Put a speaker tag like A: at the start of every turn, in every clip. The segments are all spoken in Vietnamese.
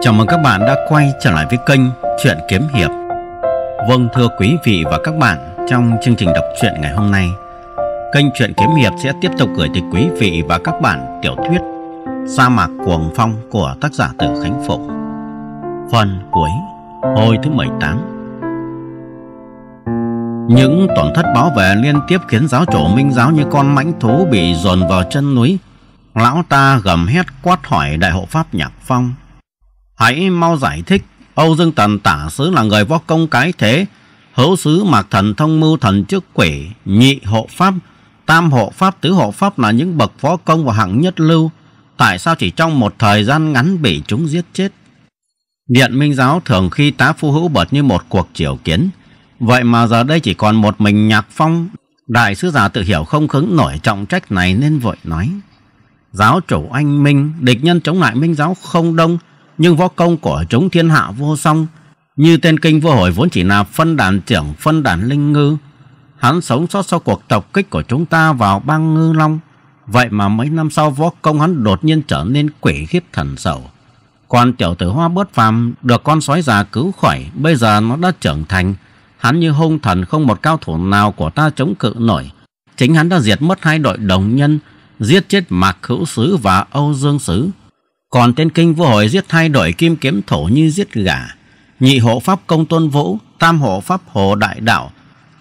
A: Chào mừng các bạn đã quay trở lại với kênh Chuyện Kiếm Hiệp Vâng thưa quý vị và các bạn Trong chương trình đọc truyện ngày hôm nay Kênh Chuyện Kiếm Hiệp sẽ tiếp tục gửi tới quý vị và các bạn tiểu thuyết Sa mạc cuồng phong của tác giả Tử Khánh Phục, Phần cuối Hồi thứ 18 Những tổn thất báo về liên tiếp khiến giáo chủ minh giáo như con mãnh thú bị dồn vào chân núi lão ta gầm hét quát hỏi đại hộ pháp Nhạc Phong. Hãy mau giải thích, Âu Dương Tần tả sứ là người võ công cái thế, hữu sứ mạc thần thông mưu thần trước quỷ, nhị hộ pháp, tam hộ pháp, tứ hộ pháp là những bậc võ công và hạng nhất lưu. Tại sao chỉ trong một thời gian ngắn bị chúng giết chết? Điện Minh Giáo thường khi tá phu hữu bật như một cuộc triều kiến. Vậy mà giờ đây chỉ còn một mình Nhạc Phong. Đại sứ giả tự hiểu không khứng nổi trọng trách này nên vội nói. Giáo chủ anh Minh, địch nhân chống lại Minh giáo không đông, nhưng võ công của chúng thiên hạ vô song. Như tên kinh vô hồi vốn chỉ là phân đàn trưởng phân đàn linh ngư. Hắn sống sót sau cuộc tập kích của chúng ta vào bang ngư long. Vậy mà mấy năm sau võ công hắn đột nhiên trở nên quỷ khiếp thần sầu. Còn tiểu tử hoa bớt phàm được con sói già cứu khỏi, bây giờ nó đã trưởng thành. Hắn như hung thần không một cao thủ nào của ta chống cự nổi. Chính hắn đã diệt mất hai đội đồng nhân, giết chết Mạc Hữu Sứ và Âu Dương Sứ. Còn tên kinh vô hồi giết thay đổi kim kiếm thổ như giết gà. Nhị hộ pháp công tôn vũ, tam hộ pháp hồ đại đạo.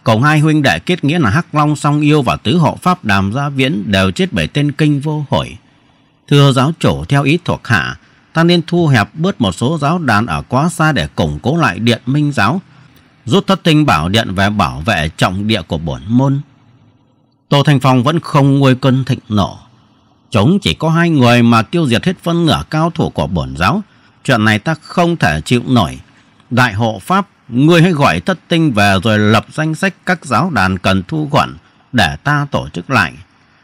A: Cộng hai huynh đệ kết nghĩa là Hắc Long song yêu và tứ hộ pháp đàm gia viễn đều chết bởi tên kinh vô hồi. Thưa giáo chủ theo ý thuộc hạ, ta nên thu hẹp bớt một số giáo đàn ở quá xa để củng cố lại điện minh giáo. Rút thất tinh bảo điện về bảo vệ trọng địa của bổn môn. Tô Thanh Phong vẫn không nguôi cơn thịnh nộ. Chúng chỉ có hai người mà tiêu diệt hết phân nửa cao thủ của bổn giáo. Chuyện này ta không thể chịu nổi. Đại hộ Pháp, ngươi hãy gọi thất tinh về rồi lập danh sách các giáo đàn cần thu gọn để ta tổ chức lại.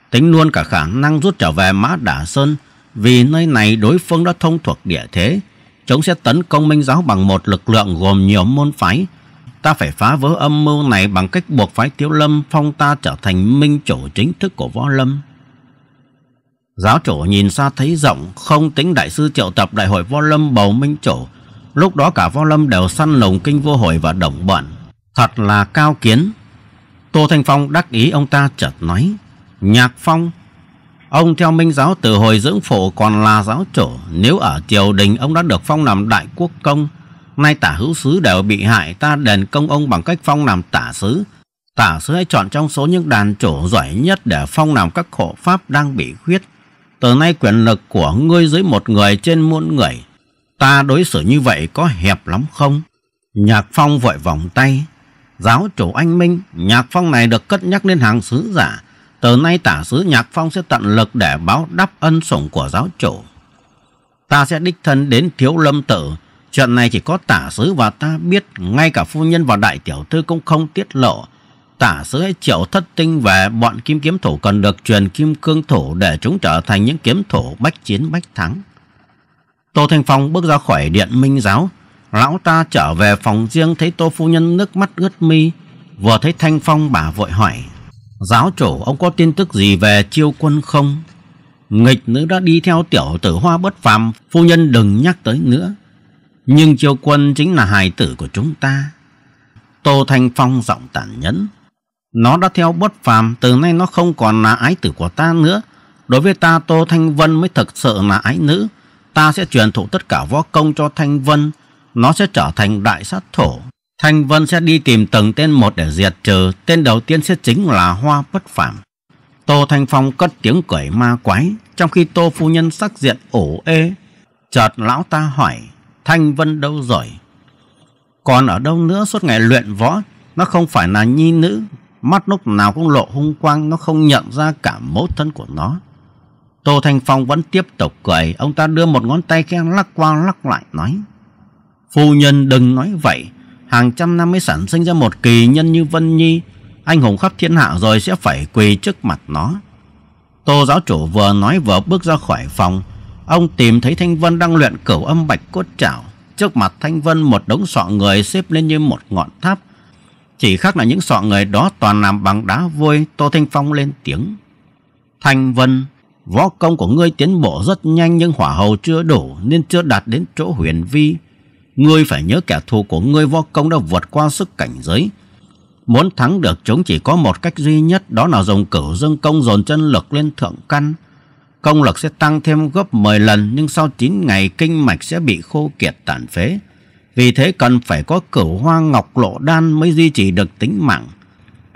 A: Tính luôn cả khả năng rút trở về Mã Đả Sơn vì nơi này đối phương đã thông thuộc địa thế. Chúng sẽ tấn công minh giáo bằng một lực lượng gồm nhiều môn phái ta phải phá vỡ âm mưu này bằng cách buộc phái Tiếu Lâm phong ta trở thành minh chủ chính thức của Võ Lâm. Giáo chủ nhìn xa thấy rộng, không tính đại sư triệu tập đại hội Võ Lâm bầu minh chủ. Lúc đó cả Võ Lâm đều săn lùng kinh vô hồi và đồng bận Thật là cao kiến. Tô Thanh Phong đắc ý ông ta chợt nói. Nhạc Phong, ông theo minh giáo từ hồi dưỡng phổ còn là giáo chủ. Nếu ở triều đình ông đã được phong làm đại quốc công, nay tả hữu sứ đều bị hại ta đền công ông bằng cách phong làm tả sứ tả sứ hãy chọn trong số những đàn chủ giỏi nhất để phong làm các hộ pháp đang bị khuyết từ nay quyền lực của ngươi dưới một người trên muôn người ta đối xử như vậy có hẹp lắm không nhạc phong vội vòng tay giáo chủ anh minh nhạc phong này được cất nhắc lên hàng sứ giả từ nay tả sứ nhạc phong sẽ tận lực để báo đáp ân sủng của giáo chủ ta sẽ đích thân đến thiếu lâm tự Chuyện này chỉ có tả sứ và ta biết, ngay cả phu nhân và đại tiểu thư cũng không tiết lộ. Tả sứ hãy triệu thất tinh về bọn kim kiếm thủ cần được truyền kim cương thủ để chúng trở thành những kiếm thủ bách chiến bách thắng. Tô Thanh Phong bước ra khỏi điện minh giáo. Lão ta trở về phòng riêng thấy Tô Phu Nhân nước mắt ướt mi. Vừa thấy Thanh Phong bà vội hỏi. Giáo chủ ông có tin tức gì về chiêu quân không? Nghịch nữ đã đi theo tiểu tử hoa bất phàm. Phu Nhân đừng nhắc tới nữa. Nhưng Chiêu Quân chính là hài tử của chúng ta. Tô Thanh Phong giọng tàn nhẫn. Nó đã theo bất phàm, từ nay nó không còn là ái tử của ta nữa. Đối với ta Tô Thanh Vân mới thực sự là ái nữ. Ta sẽ truyền thụ tất cả võ công cho Thanh Vân. Nó sẽ trở thành đại sát thổ. Thanh Vân sẽ đi tìm từng tên một để diệt trừ. Tên đầu tiên sẽ chính là Hoa Bất Phàm. Tô Thanh Phong cất tiếng cười ma quái, trong khi Tô Phu Nhân sắc diện ổ ê. Chợt lão ta hỏi, Thanh Vân đâu rồi? Còn ở đâu nữa suốt ngày luyện võ, nó không phải là nhi nữ, mắt lúc nào cũng lộ hung quang, nó không nhận ra cả mẫu thân của nó. Tô Thanh Phong vẫn tiếp tục cười, ông ta đưa một ngón tay khen lắc qua lắc lại nói. Phu nhân đừng nói vậy, hàng trăm năm mới sản sinh ra một kỳ nhân như Vân Nhi, anh hùng khắp thiên hạ rồi sẽ phải quỳ trước mặt nó. Tô giáo chủ vừa nói vừa bước ra khỏi phòng, Ông tìm thấy Thanh Vân đang luyện cửu âm bạch cốt trảo. Trước mặt Thanh Vân một đống sọ người xếp lên như một ngọn tháp. Chỉ khác là những sọ người đó toàn làm bằng đá vôi, Tô Thanh Phong lên tiếng. Thanh Vân, võ công của ngươi tiến bộ rất nhanh nhưng hỏa hầu chưa đủ nên chưa đạt đến chỗ huyền vi. Ngươi phải nhớ kẻ thù của ngươi võ công đã vượt qua sức cảnh giới. Muốn thắng được chúng chỉ có một cách duy nhất đó là dùng cửu dương công dồn chân lực lên thượng căn công lực sẽ tăng thêm gấp 10 lần nhưng sau 9 ngày kinh mạch sẽ bị khô kiệt tàn phế. Vì thế cần phải có cửu hoa ngọc lộ đan mới duy trì được tính mạng.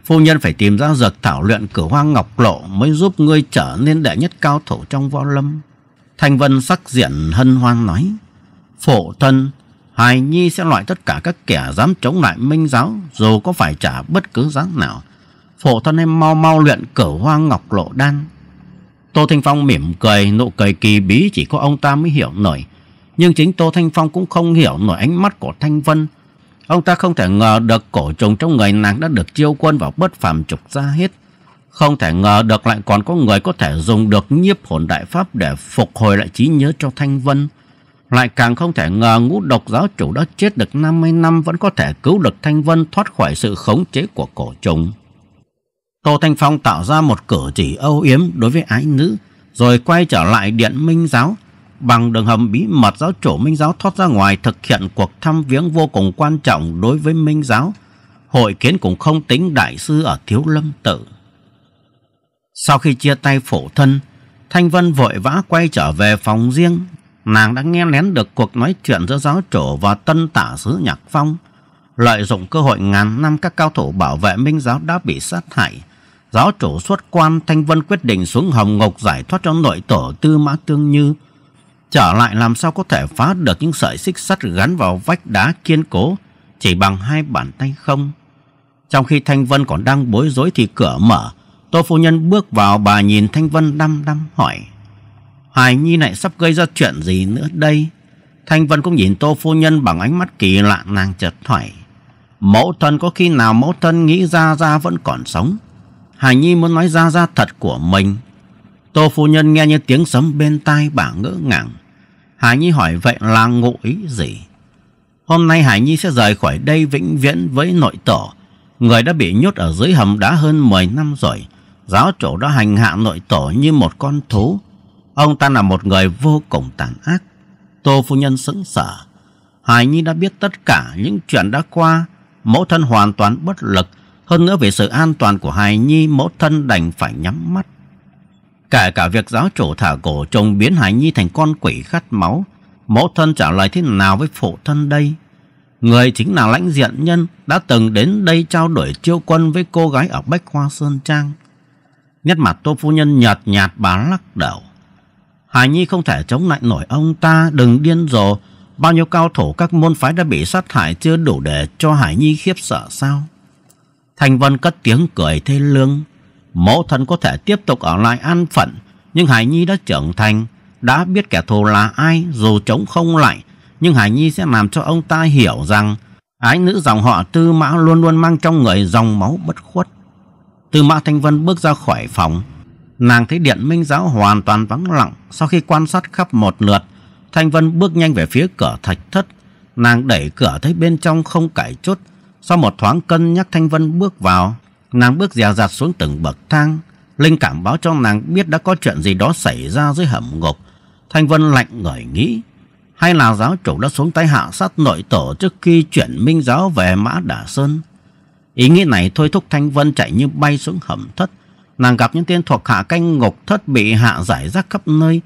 A: Phu nhân phải tìm ra dược thảo luyện cửu hoa ngọc lộ mới giúp ngươi trở nên đệ nhất cao thủ trong võ lâm. Thanh Vân sắc diện hân hoan nói. Phổ thân, hài nhi sẽ loại tất cả các kẻ dám chống lại minh giáo dù có phải trả bất cứ giá nào. Phổ thân em mau mau luyện cửu hoa ngọc lộ đan Tô Thanh Phong mỉm cười, nụ cười kỳ bí chỉ có ông ta mới hiểu nổi. Nhưng chính Tô Thanh Phong cũng không hiểu nổi ánh mắt của Thanh Vân. Ông ta không thể ngờ được cổ trùng trong người nàng đã được chiêu quân vào bất phàm trục ra hết. Không thể ngờ được lại còn có người có thể dùng được nhiếp hồn đại pháp để phục hồi lại trí nhớ cho Thanh Vân. Lại càng không thể ngờ ngũ độc giáo chủ đã chết được 50 năm vẫn có thể cứu được Thanh Vân thoát khỏi sự khống chế của cổ trùng. Tô Thanh Phong tạo ra một cử chỉ âu yếm đối với ái nữ, rồi quay trở lại điện Minh Giáo. Bằng đường hầm bí mật giáo chủ Minh Giáo thoát ra ngoài thực hiện cuộc thăm viếng vô cùng quan trọng đối với Minh Giáo. Hội kiến cũng không tính đại sư ở Thiếu Lâm Tự. Sau khi chia tay phổ thân, Thanh Vân vội vã quay trở về phòng riêng. Nàng đã nghe lén được cuộc nói chuyện giữa giáo chủ và tân tả sứ Nhạc Phong. Lợi dụng cơ hội ngàn năm các cao thủ bảo vệ Minh Giáo đã bị sát hại giáo chủ xuất quan Thanh Vân quyết định xuống Hồng Ngục giải thoát cho nội tổ Tư Mã Tương Như. Trở lại làm sao có thể phá được những sợi xích sắt gắn vào vách đá kiên cố chỉ bằng hai bàn tay không. Trong khi Thanh Vân còn đang bối rối thì cửa mở, Tô Phu Nhân bước vào bà nhìn Thanh Vân đăm đăm hỏi. Hài Nhi này sắp gây ra chuyện gì nữa đây? Thanh Vân cũng nhìn Tô Phu Nhân bằng ánh mắt kỳ lạ nàng chợt hỏi. Mẫu thân có khi nào mẫu thân nghĩ ra ra vẫn còn sống? Hải Nhi muốn nói ra ra thật của mình. Tô phu nhân nghe như tiếng sấm bên tai bà ngỡ ngàng. Hải Nhi hỏi vậy là ngụ ý gì? Hôm nay Hải Nhi sẽ rời khỏi đây vĩnh viễn với nội tổ. Người đã bị nhốt ở dưới hầm đã hơn 10 năm rồi. Giáo chủ đã hành hạ nội tổ như một con thú. Ông ta là một người vô cùng tàn ác. Tô phu nhân sững sờ. Hải Nhi đã biết tất cả những chuyện đã qua. Mẫu thân hoàn toàn bất lực hơn nữa vì sự an toàn của hài nhi mẫu thân đành phải nhắm mắt. Cả cả việc giáo chủ thả cổ trông biến hài nhi thành con quỷ khát máu. Mẫu thân trả lời thế nào với phụ thân đây? Người chính là lãnh diện nhân đã từng đến đây trao đổi chiêu quân với cô gái ở Bách Hoa Sơn Trang. Nét mặt tô phu nhân nhạt nhạt bà lắc đầu. Hải Nhi không thể chống lại nổi ông ta, đừng điên rồ. Bao nhiêu cao thủ các môn phái đã bị sát hại chưa đủ để cho Hải Nhi khiếp sợ sao? Thanh Vân cất tiếng cười thê lương. Mẫu thân có thể tiếp tục ở lại an phận, nhưng Hải Nhi đã trưởng thành, đã biết kẻ thù là ai dù chống không lại. Nhưng Hải Nhi sẽ làm cho ông ta hiểu rằng ái nữ dòng họ Tư Mã luôn luôn mang trong người dòng máu bất khuất. Tư Mã Thanh Vân bước ra khỏi phòng. Nàng thấy điện minh giáo hoàn toàn vắng lặng sau khi quan sát khắp một lượt. Thanh Vân bước nhanh về phía cửa thạch thất. Nàng đẩy cửa thấy bên trong không cải chốt sau một thoáng cân nhắc Thanh Vân bước vào, nàng bước dè dặt xuống từng bậc thang. Linh cảm báo cho nàng biết đã có chuyện gì đó xảy ra dưới hầm ngục. Thanh Vân lạnh ngời nghĩ, hay là giáo chủ đã xuống tay hạ sát nội tổ trước khi chuyển minh giáo về Mã Đà Sơn. Ý nghĩ này thôi thúc Thanh Vân chạy như bay xuống hầm thất. Nàng gặp những tên thuộc hạ canh ngục thất bị hạ giải rác khắp nơi.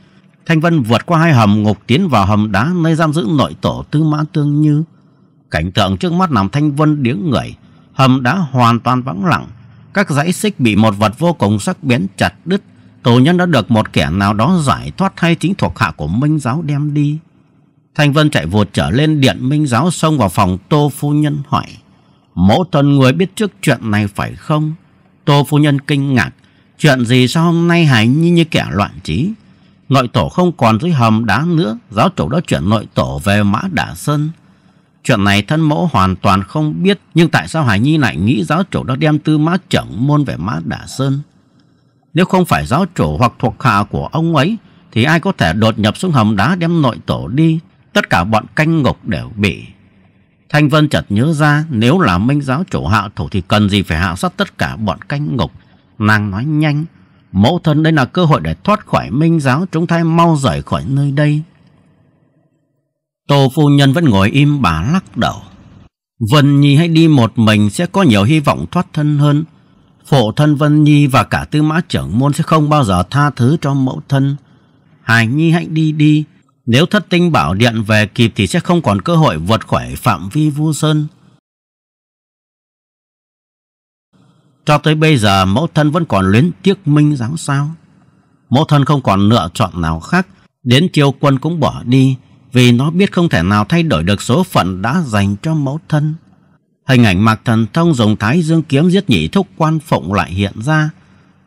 A: Thanh Vân vượt qua hai hầm ngục tiến vào hầm đá nơi giam giữ nội tổ Tư Mã Tương Như. Cảnh tượng trước mắt làm Thanh Vân điếng người. Hầm đã hoàn toàn vắng lặng. Các dãy xích bị một vật vô cùng sắc bén chặt đứt. Tù nhân đã được một kẻ nào đó giải thoát hay chính thuộc hạ của Minh Giáo đem đi. Thanh Vân chạy vụt trở lên điện Minh Giáo xông vào phòng Tô Phu Nhân hỏi. Mẫu thân người biết trước chuyện này phải không? Tô Phu Nhân kinh ngạc. Chuyện gì sao hôm nay Hải như như kẻ loạn trí? Nội tổ không còn dưới hầm đá nữa, giáo chủ đã chuyển nội tổ về Mã Đả Sơn. Chuyện này thân mẫu hoàn toàn không biết Nhưng tại sao Hải Nhi lại nghĩ giáo chủ đã đem tư mã trưởng môn về mã Đà Sơn Nếu không phải giáo chủ hoặc thuộc hạ của ông ấy Thì ai có thể đột nhập xuống hầm đá đem nội tổ đi Tất cả bọn canh ngục đều bị Thanh Vân chợt nhớ ra Nếu là minh giáo chủ hạ thủ thì cần gì phải hạ sát tất cả bọn canh ngục Nàng nói nhanh Mẫu thân đây là cơ hội để thoát khỏi minh giáo Chúng thay mau rời khỏi nơi đây Tô phu nhân vẫn ngồi im bà lắc đầu. Vân Nhi hãy đi một mình sẽ có nhiều hy vọng thoát thân hơn. Phụ thân Vân Nhi và cả tư mã trưởng môn sẽ không bao giờ tha thứ cho mẫu thân. Hải Nhi hãy đi đi. Nếu thất tinh bảo điện về kịp thì sẽ không còn cơ hội vượt khỏi phạm vi vu sơn. Cho tới bây giờ mẫu thân vẫn còn luyến tiếc minh giáo sao. Mẫu thân không còn lựa chọn nào khác. Đến chiêu quân cũng bỏ đi vì nó biết không thể nào thay đổi được số phận đã dành cho mẫu thân. Hình ảnh Mạc Thần Thông dùng thái dương kiếm giết nhị thúc quan phụng lại hiện ra.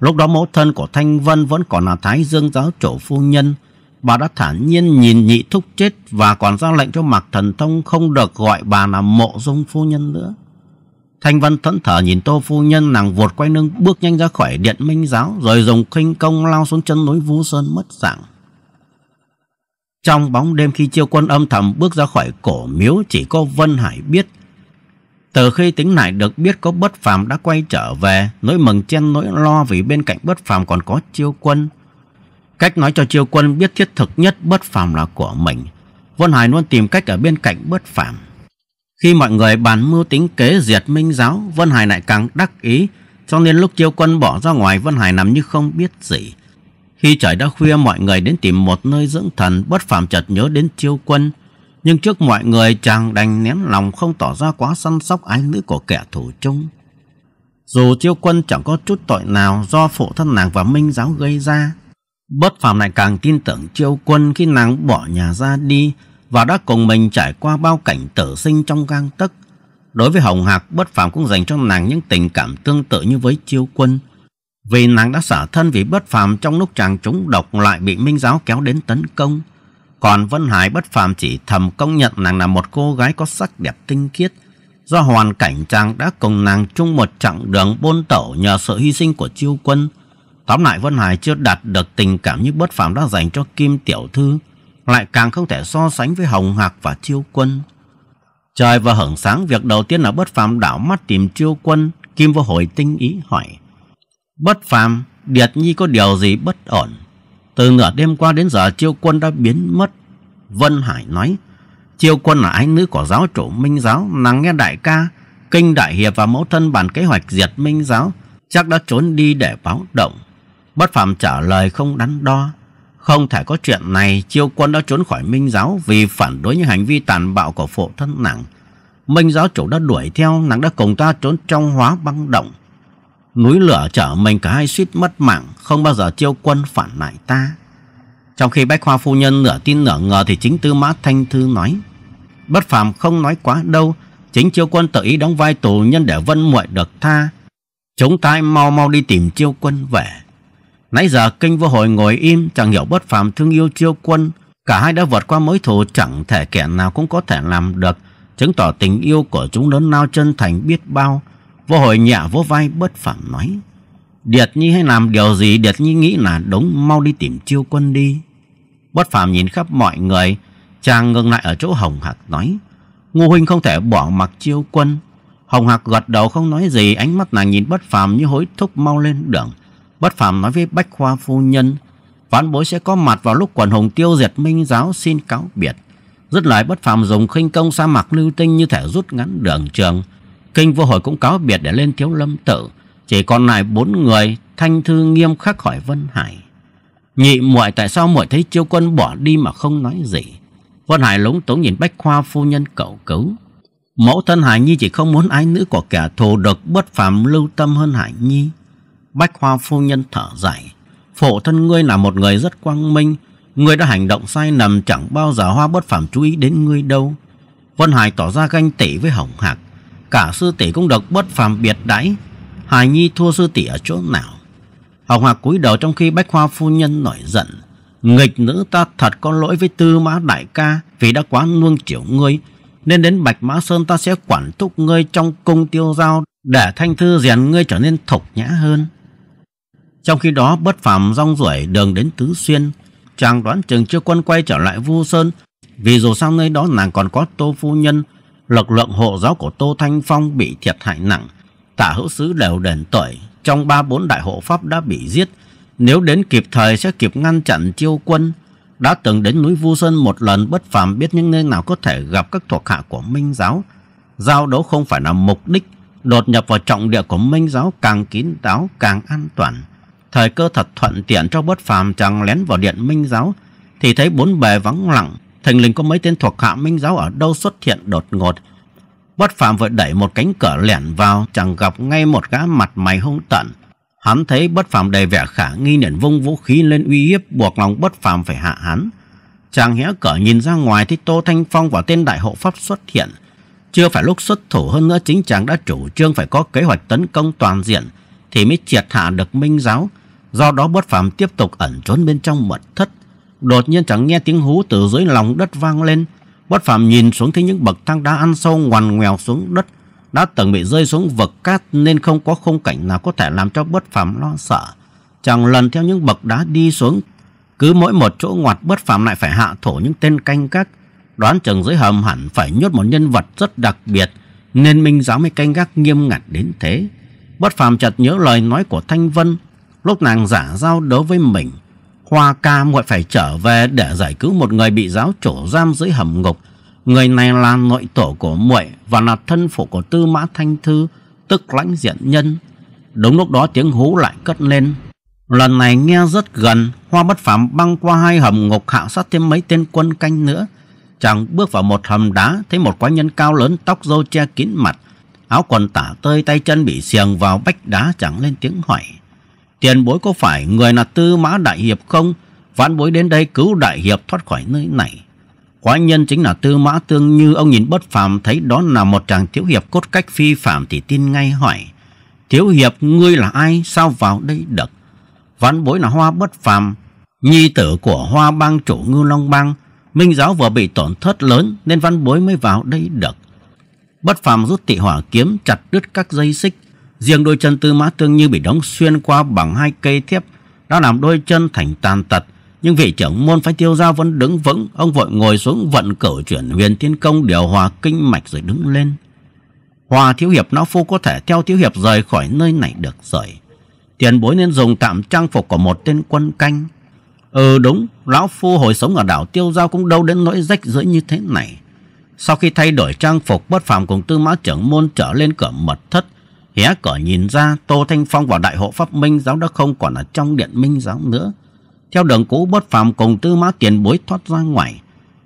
A: Lúc đó mẫu thân của Thanh Vân vẫn còn là thái dương giáo chủ phu nhân. Bà đã thản nhiên nhìn nhị thúc chết và còn ra lệnh cho Mạc Thần Thông không được gọi bà là mộ dung phu nhân nữa. Thanh Vân thẫn thờ nhìn tô phu nhân nàng vụt quay lưng bước nhanh ra khỏi điện minh giáo rồi dùng khinh công lao xuống chân núi Vũ Sơn mất dạng. Trong bóng đêm khi chiêu quân âm thầm bước ra khỏi cổ miếu chỉ có Vân Hải biết. Từ khi tính này được biết có bất phàm đã quay trở về, nỗi mừng chen nỗi lo vì bên cạnh bất phàm còn có chiêu quân. Cách nói cho chiêu quân biết thiết thực nhất bất phàm là của mình. Vân Hải luôn tìm cách ở bên cạnh bất phàm. Khi mọi người bàn mưu tính kế diệt minh giáo, Vân Hải lại càng đắc ý, cho nên lúc chiêu quân bỏ ra ngoài Vân Hải nằm như không biết gì. Khi trời đã khuya mọi người đến tìm một nơi dưỡng thần Bất phàm chợt nhớ đến chiêu quân Nhưng trước mọi người chàng đành nén lòng Không tỏ ra quá săn sóc ái nữ của kẻ thủ chung Dù chiêu quân chẳng có chút tội nào Do phụ thân nàng và minh giáo gây ra Bất phàm lại càng tin tưởng chiêu quân Khi nàng bỏ nhà ra đi Và đã cùng mình trải qua bao cảnh tử sinh trong gang tấc Đối với Hồng Hạc, Bất phàm cũng dành cho nàng những tình cảm tương tự như với chiêu quân vì nàng đã xả thân vì bất phàm trong lúc chàng trúng độc lại bị minh giáo kéo đến tấn công. Còn Vân Hải bất phàm chỉ thầm công nhận nàng là một cô gái có sắc đẹp tinh khiết. Do hoàn cảnh chàng đã cùng nàng chung một chặng đường bôn tẩu nhờ sự hy sinh của chiêu quân. Tóm lại Vân Hải chưa đạt được tình cảm như bất phàm đã dành cho Kim Tiểu Thư. Lại càng không thể so sánh với Hồng Hạc và chiêu quân. Trời và hưởng sáng việc đầu tiên là bất phàm đảo mắt tìm chiêu quân. Kim vô hồi tinh ý hỏi. Bất phàm, Điệt Nhi có điều gì bất ổn. Từ nửa đêm qua đến giờ chiêu quân đã biến mất. Vân Hải nói, chiêu quân là ái nữ của giáo chủ Minh Giáo, nàng nghe đại ca, kinh đại hiệp và mẫu thân bàn kế hoạch diệt Minh Giáo, chắc đã trốn đi để báo động. Bất phàm trả lời không đắn đo. Không thể có chuyện này, chiêu quân đã trốn khỏi Minh Giáo vì phản đối những hành vi tàn bạo của phụ thân nàng. Minh Giáo chủ đã đuổi theo, nàng đã cùng ta trốn trong hóa băng động núi lửa chở mình cả hai suýt mất mạng, không bao giờ chiêu quân phản lại ta. Trong khi Bách khoa Phu Nhân nửa tin nửa ngờ thì chính Tư Mã Thanh Thư nói. Bất phàm không nói quá đâu, chính chiêu quân tự ý đóng vai tù nhân để vân muội được tha. Chúng ta mau mau đi tìm chiêu quân về. Nãy giờ kinh vô hồi ngồi im chẳng hiểu bất phàm thương yêu chiêu quân. Cả hai đã vượt qua mối thù chẳng thể kẻ nào cũng có thể làm được. Chứng tỏ tình yêu của chúng lớn nao chân thành biết bao. Vô hội nhả vô vai bất phẳng nói. Điệt Nhi hay làm điều gì Điệt Nhi nghĩ là đúng mau đi tìm chiêu quân đi. Bất phàm nhìn khắp mọi người, chàng ngừng lại ở chỗ Hồng Hạc nói. Ngô Huynh không thể bỏ mặc chiêu quân. Hồng Hạc gật đầu không nói gì, ánh mắt nàng nhìn bất phàm như hối thúc mau lên đường. Bất phàm nói với Bách Khoa Phu Nhân, vãn bối sẽ có mặt vào lúc quần hùng tiêu diệt minh giáo xin cáo biệt. Dứt lời bất phàm dùng khinh công sa mạc lưu tinh như thể rút ngắn đường trường, Kinh vô hồi cũng cáo biệt để lên thiếu lâm tự. Chỉ còn lại bốn người thanh thư nghiêm khắc khỏi Vân Hải. Nhị muội tại sao muội thấy chiêu quân bỏ đi mà không nói gì? Vân Hải lúng túng nhìn Bách Khoa phu nhân cầu cứu. Mẫu thân Hải Nhi chỉ không muốn ái nữ của kẻ thù được bất phàm lưu tâm hơn Hải Nhi. Bách Khoa phu nhân thở dài. phụ thân ngươi là một người rất quang minh. Ngươi đã hành động sai nằm chẳng bao giờ hoa bất phàm chú ý đến ngươi đâu. Vân Hải tỏ ra ganh tị với Hồng Hạc. Cả sư tỷ cũng được bất phàm biệt đãi Hài Nhi thua sư tỷ ở chỗ nào hồng Hạc cúi đầu trong khi Bách khoa Phu Nhân nổi giận Nghịch nữ ta thật có lỗi với tư mã đại ca Vì đã quá nuông chiều ngươi Nên đến Bạch Mã Sơn ta sẽ quản thúc ngươi trong cung tiêu giao Để thanh thư rèn ngươi trở nên thục nhã hơn Trong khi đó bất phàm rong ruổi đường đến Tứ Xuyên Chàng đoán chừng chưa quân quay trở lại Vu Sơn Vì dù sao nơi đó nàng còn có Tô Phu Nhân lực lượng hộ giáo của Tô Thanh Phong bị thiệt hại nặng, tả hữu sứ đều đền tội, trong ba bốn đại hộ pháp đã bị giết, nếu đến kịp thời sẽ kịp ngăn chặn chiêu quân. Đã từng đến núi Vu Sơn một lần bất phàm biết những nơi nào có thể gặp các thuộc hạ của Minh giáo. Giao đấu không phải là mục đích, đột nhập vào trọng địa của Minh giáo càng kín đáo càng an toàn. Thời cơ thật thuận tiện cho bất phàm chẳng lén vào điện Minh giáo thì thấy bốn bề vắng lặng, Thành Linh có mấy tên thuộc hạ minh giáo ở đâu xuất hiện đột ngột. Bất phạm vội đẩy một cánh cửa lẻn vào, chẳng gặp ngay một gã mặt mày hung tận. Hắn thấy bất phạm đầy vẻ khả nghi liền vung vũ khí lên uy hiếp buộc lòng bất phạm phải hạ hắn. Chàng hé cỡ nhìn ra ngoài thì Tô Thanh Phong và tên đại hộ pháp xuất hiện. Chưa phải lúc xuất thủ hơn nữa chính chàng đã chủ trương phải có kế hoạch tấn công toàn diện thì mới triệt hạ được minh giáo. Do đó bất phạm tiếp tục ẩn trốn bên trong mật thất Đột nhiên chẳng nghe tiếng hú từ dưới lòng đất vang lên. Bất phạm nhìn xuống thấy những bậc thang đá ăn sâu ngoằn ngoèo xuống đất. Đã từng bị rơi xuống vực cát nên không có khung cảnh nào có thể làm cho bất phạm lo sợ. chẳng lần theo những bậc đá đi xuống. Cứ mỗi một chỗ ngoặt bất phạm lại phải hạ thổ những tên canh gác. Đoán chừng dưới hầm hẳn phải nhốt một nhân vật rất đặc biệt. Nên Minh giáo mới canh gác nghiêm ngặt đến thế. Bất phạm chợt nhớ lời nói của Thanh Vân Lúc nàng giả giao đối với mình Hoa ca muội phải trở về để giải cứu một người bị giáo chủ giam dưới hầm ngục. Người này là nội tổ của muội và là thân phụ của Tư Mã Thanh Thư, tức lãnh diện nhân. Đúng lúc đó tiếng hú lại cất lên. Lần này nghe rất gần, Hoa bất phàm băng qua hai hầm ngục hạ sát thêm mấy tên quân canh nữa. Chàng bước vào một hầm đá, thấy một quái nhân cao lớn tóc râu che kín mặt, áo quần tả tơi tay chân bị xiềng vào bách đá chẳng lên tiếng hỏi tiền bối có phải người là tư mã đại hiệp không? Vãn bối đến đây cứu đại hiệp thoát khỏi nơi này. Quá nhân chính là tư mã tương như ông nhìn bất phàm thấy đó là một chàng thiếu hiệp cốt cách phi phạm thì tin ngay hỏi. Thiếu hiệp ngươi là ai? Sao vào đây được? Vãn bối là hoa bất phàm, nhi tử của hoa bang chủ ngư long bang. Minh giáo vừa bị tổn thất lớn nên văn bối mới vào đây được. Bất phàm rút tị hỏa kiếm chặt đứt các dây xích Riêng đôi chân tư mã tương như bị đóng xuyên qua bằng hai cây thép đã làm đôi chân thành tàn tật. Nhưng vị trưởng môn phái tiêu giao vẫn đứng vững, ông vội ngồi xuống vận cử chuyển huyền thiên công điều hòa kinh mạch rồi đứng lên. Hòa thiếu hiệp não phu có thể theo thiếu hiệp rời khỏi nơi này được rồi. Tiền bối nên dùng tạm trang phục của một tên quân canh. Ừ đúng, lão phu hồi sống ở đảo tiêu giao cũng đâu đến nỗi rách rưới như thế này. Sau khi thay đổi trang phục bất phàm cùng tư mã trưởng môn trở lên cửa mật thất, Hé cỡ nhìn ra, Tô Thanh Phong vào đại hộ pháp Minh giáo đã không còn ở trong điện Minh giáo nữa. Theo đường cũ bất phàm cùng tư mã tiền bối thoát ra ngoài.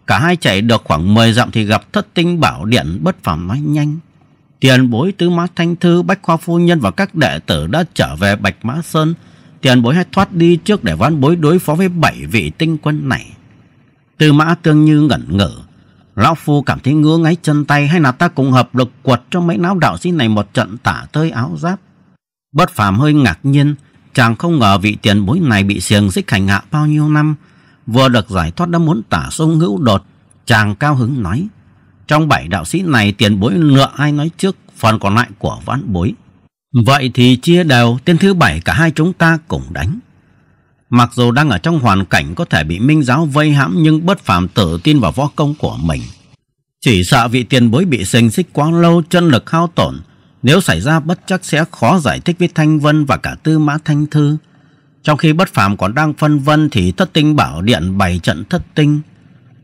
A: Cả hai chạy được khoảng 10 dặm thì gặp thất tinh bảo điện bất phàm nói nhanh. Tiền bối tư mã thanh thư, bách khoa phu nhân và các đệ tử đã trở về Bạch Mã Sơn. Tiền bối hãy thoát đi trước để ván bối đối phó với bảy vị tinh quân này. Tư mã tương như ngẩn ngở, Lão Phu cảm thấy ngứa ngáy chân tay hay là ta cùng hợp lực quật cho mấy lão đạo sĩ này một trận tả tơi áo giáp. Bất phàm hơi ngạc nhiên, chàng không ngờ vị tiền bối này bị xiềng xích hành hạ bao nhiêu năm. Vừa được giải thoát đã muốn tả sông hữu đột, chàng cao hứng nói. Trong bảy đạo sĩ này tiền bối lựa ai nói trước, phần còn lại của vãn bối. Vậy thì chia đều, tên thứ bảy cả hai chúng ta cùng đánh. Mặc dù đang ở trong hoàn cảnh có thể bị minh giáo vây hãm nhưng bất phàm tự tin vào võ công của mình. Chỉ sợ vị tiền bối bị xanh xích quá lâu chân lực hao tổn, nếu xảy ra bất chắc sẽ khó giải thích với Thanh Vân và cả Tư Mã Thanh Thư. Trong khi bất phàm còn đang phân vân thì thất tinh bảo điện bày trận thất tinh.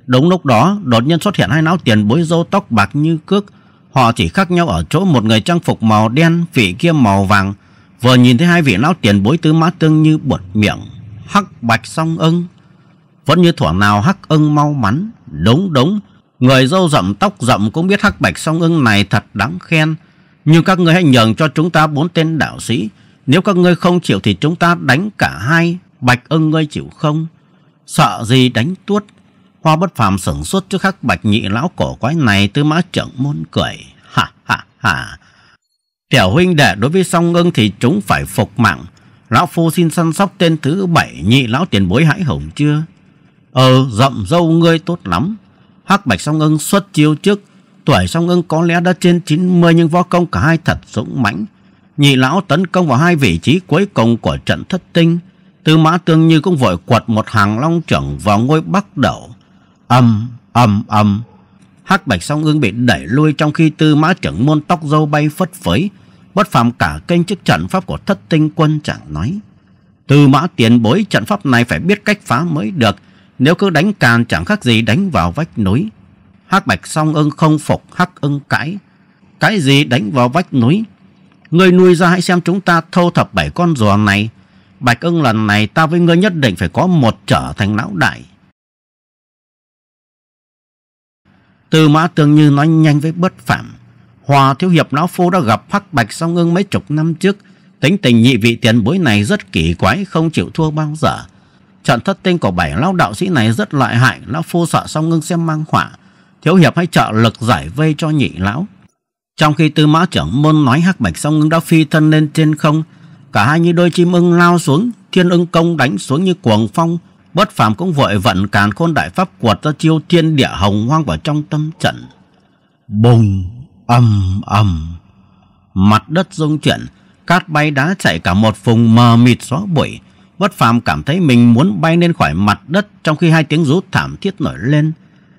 A: Đúng lúc đó, đột nhiên xuất hiện hai lão tiền bối râu tóc bạc như cước. Họ chỉ khác nhau ở chỗ một người trang phục màu đen, vị kia màu vàng. Vừa nhìn thấy hai vị lão tiền bối tứ mã tương như buột miệng, hắc bạch song ưng. Vẫn như thuở nào hắc ưng mau mắn, đúng đúng, người râu rậm tóc rậm cũng biết hắc bạch song ưng này thật đáng khen. Nhưng các ngươi hãy nhường cho chúng ta bốn tên đạo sĩ, nếu các ngươi không chịu thì chúng ta đánh cả hai, bạch ưng ngươi chịu không? Sợ gì đánh tuốt Hoa bất phàm sửng sốt trước khắc bạch nhị lão cổ quái này tư mã trưởng môn cười. Ha ha ha. Tiểu huynh đệ đối với song ưng thì chúng phải phục mạng. Lão Phu xin săn sóc tên thứ bảy nhị lão tiền bối hãi hùng chưa? Ờ, rậm dâu ngươi tốt lắm. Hắc Bạch Song Ưng xuất chiêu trước. Tuổi Song Ưng có lẽ đã trên 90 nhưng võ công cả hai thật dũng mãnh. Nhị lão tấn công vào hai vị trí cuối cùng của trận thất tinh. Tư mã tương như cũng vội quật một hàng long trưởng vào ngôi bắc đầu. Âm, âm, âm. Hắc Bạch Song Ưng bị đẩy lui trong khi tư mã trưởng môn tóc dâu bay phất phới Bất phàm cả kênh trước trận pháp của thất tinh quân chẳng nói. Từ mã tiền bối trận pháp này phải biết cách phá mới được. Nếu cứ đánh càn chẳng khác gì đánh vào vách núi. Hắc bạch song ưng không phục hắc ưng cãi. Cái gì đánh vào vách núi? Ngươi nuôi ra hãy xem chúng ta thâu thập bảy con rùa này. Bạch ưng lần này ta với ngươi nhất định phải có một trở thành lão đại. Từ mã tương như nói nhanh với bất phạm. Hòa Thiếu Hiệp Lão Phu đã gặp Hắc Bạch Song Ưng mấy chục năm trước. Tính tình nhị vị tiền bối này rất kỳ quái, không chịu thua bao giờ. Trận thất tinh của bảy lão đạo sĩ này rất lợi hại, Lão Phu sợ Song Ưng xem mang hỏa. Thiếu Hiệp hãy trợ lực giải vây cho nhị lão. Trong khi tư mã trưởng môn nói Hắc Bạch Song Ưng đã phi thân lên trên không, cả hai như đôi chim ưng lao xuống, thiên ưng công đánh xuống như cuồng phong. Bất phàm cũng vội vận càn khôn đại pháp quật ra chiêu thiên địa hồng hoang vào trong tâm trận. Bùng! ầm ầm mặt đất rung chuyển cát bay đá chạy cả một vùng mờ mịt gió bụi bất phàm cảm thấy mình muốn bay lên khỏi mặt đất trong khi hai tiếng rú thảm thiết nổi lên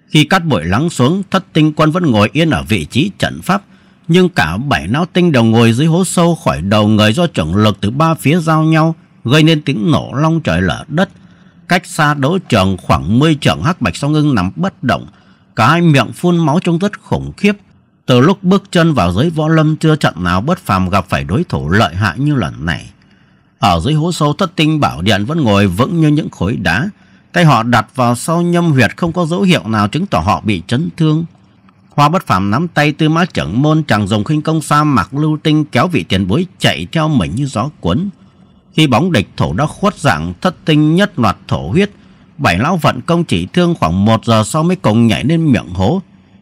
A: khi cát bụi lắng xuống thất tinh quân vẫn ngồi yên ở vị trí trận pháp nhưng cả bảy não tinh đều ngồi dưới hố sâu khỏi đầu người do chuẩn lực từ ba phía giao nhau gây nên tiếng nổ long trời lở đất cách xa đấu trường khoảng 10 trượng hắc bạch song ngưng nằm bất động cả hai miệng phun máu trông rất khủng khiếp từ lúc bước chân vào giới võ lâm chưa trận nào bất phàm gặp phải đối thủ lợi hại như lần này. Ở dưới hố sâu thất tinh bảo điện vẫn ngồi vững như những khối đá. Tay họ đặt vào sau nhâm huyệt không có dấu hiệu nào chứng tỏ họ bị chấn thương. Hoa bất phàm nắm tay tư mã trưởng môn chẳng dùng khinh công sa mạc lưu tinh kéo vị tiền bối chạy theo mình như gió cuốn. Khi bóng địch thủ đã khuất dạng thất tinh nhất loạt thổ huyết, bảy lão vận công chỉ thương khoảng một giờ sau mới cùng nhảy lên miệng hố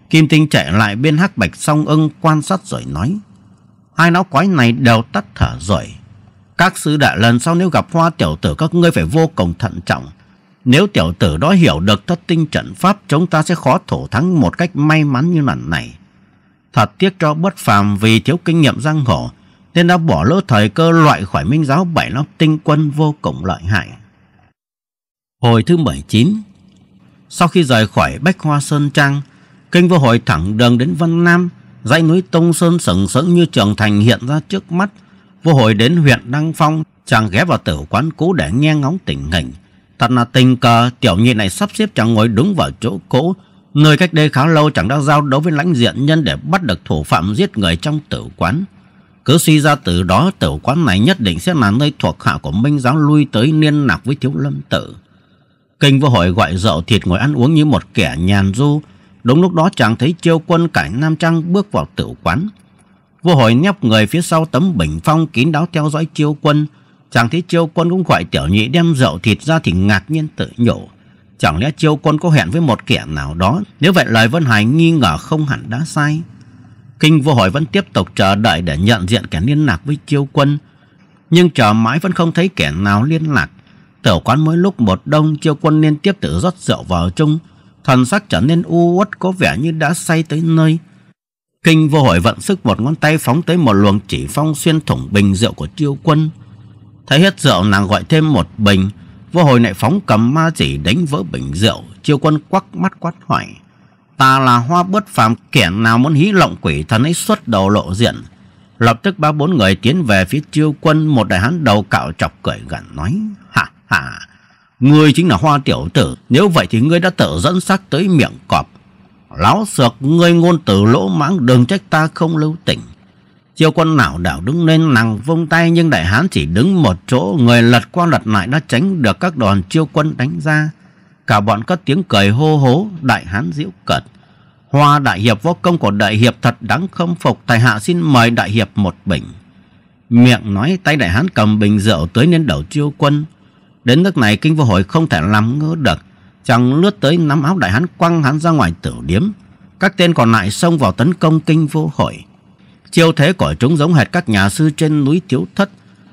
A: Kim Tinh chạy lại bên hắc bạch song ưng quan sát rồi nói. Hai lão quái này đều tắt thở rồi. Các sư đại lần sau nếu gặp hoa tiểu tử các ngươi phải vô cùng thận trọng. Nếu tiểu tử đó hiểu được thất tinh trận pháp chúng ta sẽ khó thủ thắng một cách may mắn như lần này. Thật tiếc cho bất phàm vì thiếu kinh nghiệm giang hồ nên đã bỏ lỡ thời cơ loại khỏi minh giáo bảy lóc tinh quân vô cùng lợi hại. Hồi thứ 19 Sau khi rời khỏi Bách Hoa Sơn Trang, kinh vô hội thẳng đường đến Vân Nam, dãy núi Tông Sơn sừng sững như trường thành hiện ra trước mắt. Vô hội đến huyện Đăng Phong, chàng ghé vào tiểu quán cũ để nghe ngóng tình hình. Thật là tình cờ tiểu nhi này sắp xếp chàng ngồi đúng vào chỗ cũ, nơi cách đây khá lâu chàng đã giao đấu với lãnh diện nhân để bắt được thủ phạm giết người trong tiểu quán. Cứ suy ra từ đó tiểu quán này nhất định sẽ là nơi thuộc hạ của Minh giáo lui tới niên lạc với thiếu lâm tử. Kinh vô hội gọi rượu thịt ngồi ăn uống như một kẻ nhàn du, Đúng lúc đó chàng thấy chiêu quân cải Nam Trăng bước vào tử quán. Vô hồi nhấp người phía sau tấm bình phong kín đáo theo dõi chiêu quân. Chàng thấy chiêu quân cũng gọi tiểu nhị đem rượu thịt ra thì ngạc nhiên tự nhổ. Chẳng lẽ chiêu quân có hẹn với một kẻ nào đó Nếu vậy lời Vân Hải nghi ngờ không hẳn đã sai Kinh vô hội vẫn tiếp tục chờ đợi để nhận diện kẻ liên lạc với chiêu quân Nhưng chờ mãi vẫn không thấy kẻ nào liên lạc Tiểu quán mỗi lúc một đông chiêu quân liên tiếp tự rót rượu vào chung thần sắc trở nên u uất có vẻ như đã say tới nơi. Kinh vô hồi vận sức một ngón tay phóng tới một luồng chỉ phong xuyên thủng bình rượu của triêu quân. Thấy hết rượu nàng gọi thêm một bình, vô hồi lại phóng cầm ma chỉ đánh vỡ bình rượu, triêu quân quắc mắt quát hỏi. Ta là hoa bớt phàm kẻ nào muốn hí lộng quỷ thần ấy xuất đầu lộ diện. Lập tức ba bốn người tiến về phía triêu quân, một đại hán đầu cạo chọc cười gần nói. ha ha Ngươi chính là hoa tiểu tử, nếu vậy thì ngươi đã tự dẫn sắc tới miệng cọp. lão sược ngươi ngôn từ lỗ mãng đừng trách ta không lưu tỉnh. Chiêu quân nào đảo đứng lên nàng vung tay nhưng đại hán chỉ đứng một chỗ, người lật qua lật lại đã tránh được các đoàn chiêu quân đánh ra. Cả bọn có tiếng cười hô hố, đại hán diễu cợt. Hoa đại hiệp võ công của đại hiệp thật đáng khâm phục, tài hạ xin mời đại hiệp một bình. Miệng nói tay đại hán cầm bình rượu tới nên đầu chiêu quân, Đến nước này kinh vô hội không thể làm ngỡ được Chàng lướt tới nắm áo đại hán quăng hắn ra ngoài tử điếm Các tên còn lại xông vào tấn công kinh vô hội Chiêu thế của chúng giống hệt các nhà sư trên núi Tiếu Thất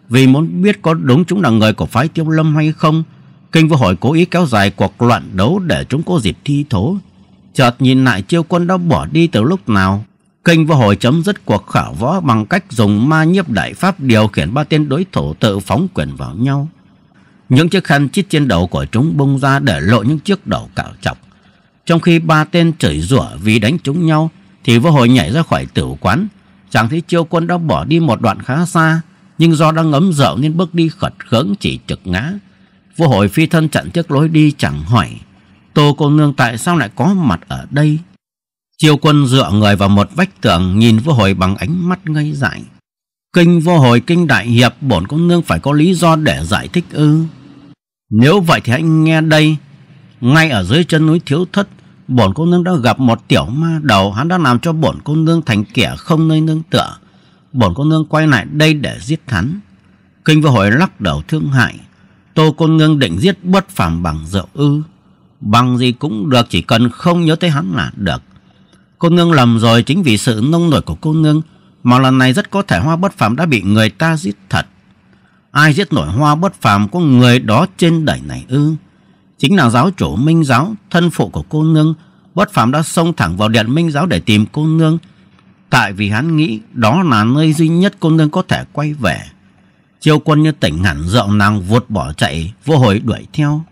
A: Vì muốn biết có đúng chúng là người của phái Tiêu Lâm hay không Kinh vô hội cố ý kéo dài cuộc loạn đấu để chúng có dịp thi thố Chợt nhìn lại chiêu quân đã bỏ đi từ lúc nào Kinh vô hồi chấm dứt cuộc khảo võ bằng cách dùng ma nhiếp đại pháp điều khiển ba tên đối thủ tự phóng quyền vào nhau. Những chiếc khăn chít trên đầu của chúng bung ra để lộ những chiếc đầu cạo chọc. Trong khi ba tên chửi rủa vì đánh chúng nhau thì vô hồi nhảy ra khỏi tử quán. Chàng thấy chiêu quân đã bỏ đi một đoạn khá xa nhưng do đang ngấm rượu nên bước đi khật khỡng chỉ trực ngã. Vô hồi phi thân chặn trước lối đi chẳng hỏi Tô cô nương tại sao lại có mặt ở đây? Chiêu quân dựa người vào một vách tường nhìn vô hồi bằng ánh mắt ngây dại. Kinh vô hồi kinh đại hiệp bổn cô nương phải có lý do để giải thích ư. Nếu vậy thì hãy nghe đây. Ngay ở dưới chân núi thiếu thất, bổn cô nương đã gặp một tiểu ma đầu. Hắn đã làm cho bổn cô nương thành kẻ không nơi nương tựa. Bổn cô nương quay lại đây để giết hắn. Kinh vô hội lắc đầu thương hại. Tô cô nương định giết bất phàm bằng rượu ư. Bằng gì cũng được, chỉ cần không nhớ tới hắn là được. Cô nương lầm rồi chính vì sự nông nổi của cô nương mà lần này rất có thể hoa bất phàm đã bị người ta giết thật. Ai giết nổi hoa bất phàm của người đó trên đẩy này ư? Chính là giáo chủ Minh Giáo, thân phụ của cô nương. Bất phàm đã xông thẳng vào điện Minh Giáo để tìm cô nương. Tại vì hắn nghĩ đó là nơi duy nhất cô nương có thể quay về. Chiêu quân như tỉnh hẳn rượu nàng vụt bỏ chạy, vô hồi đuổi theo.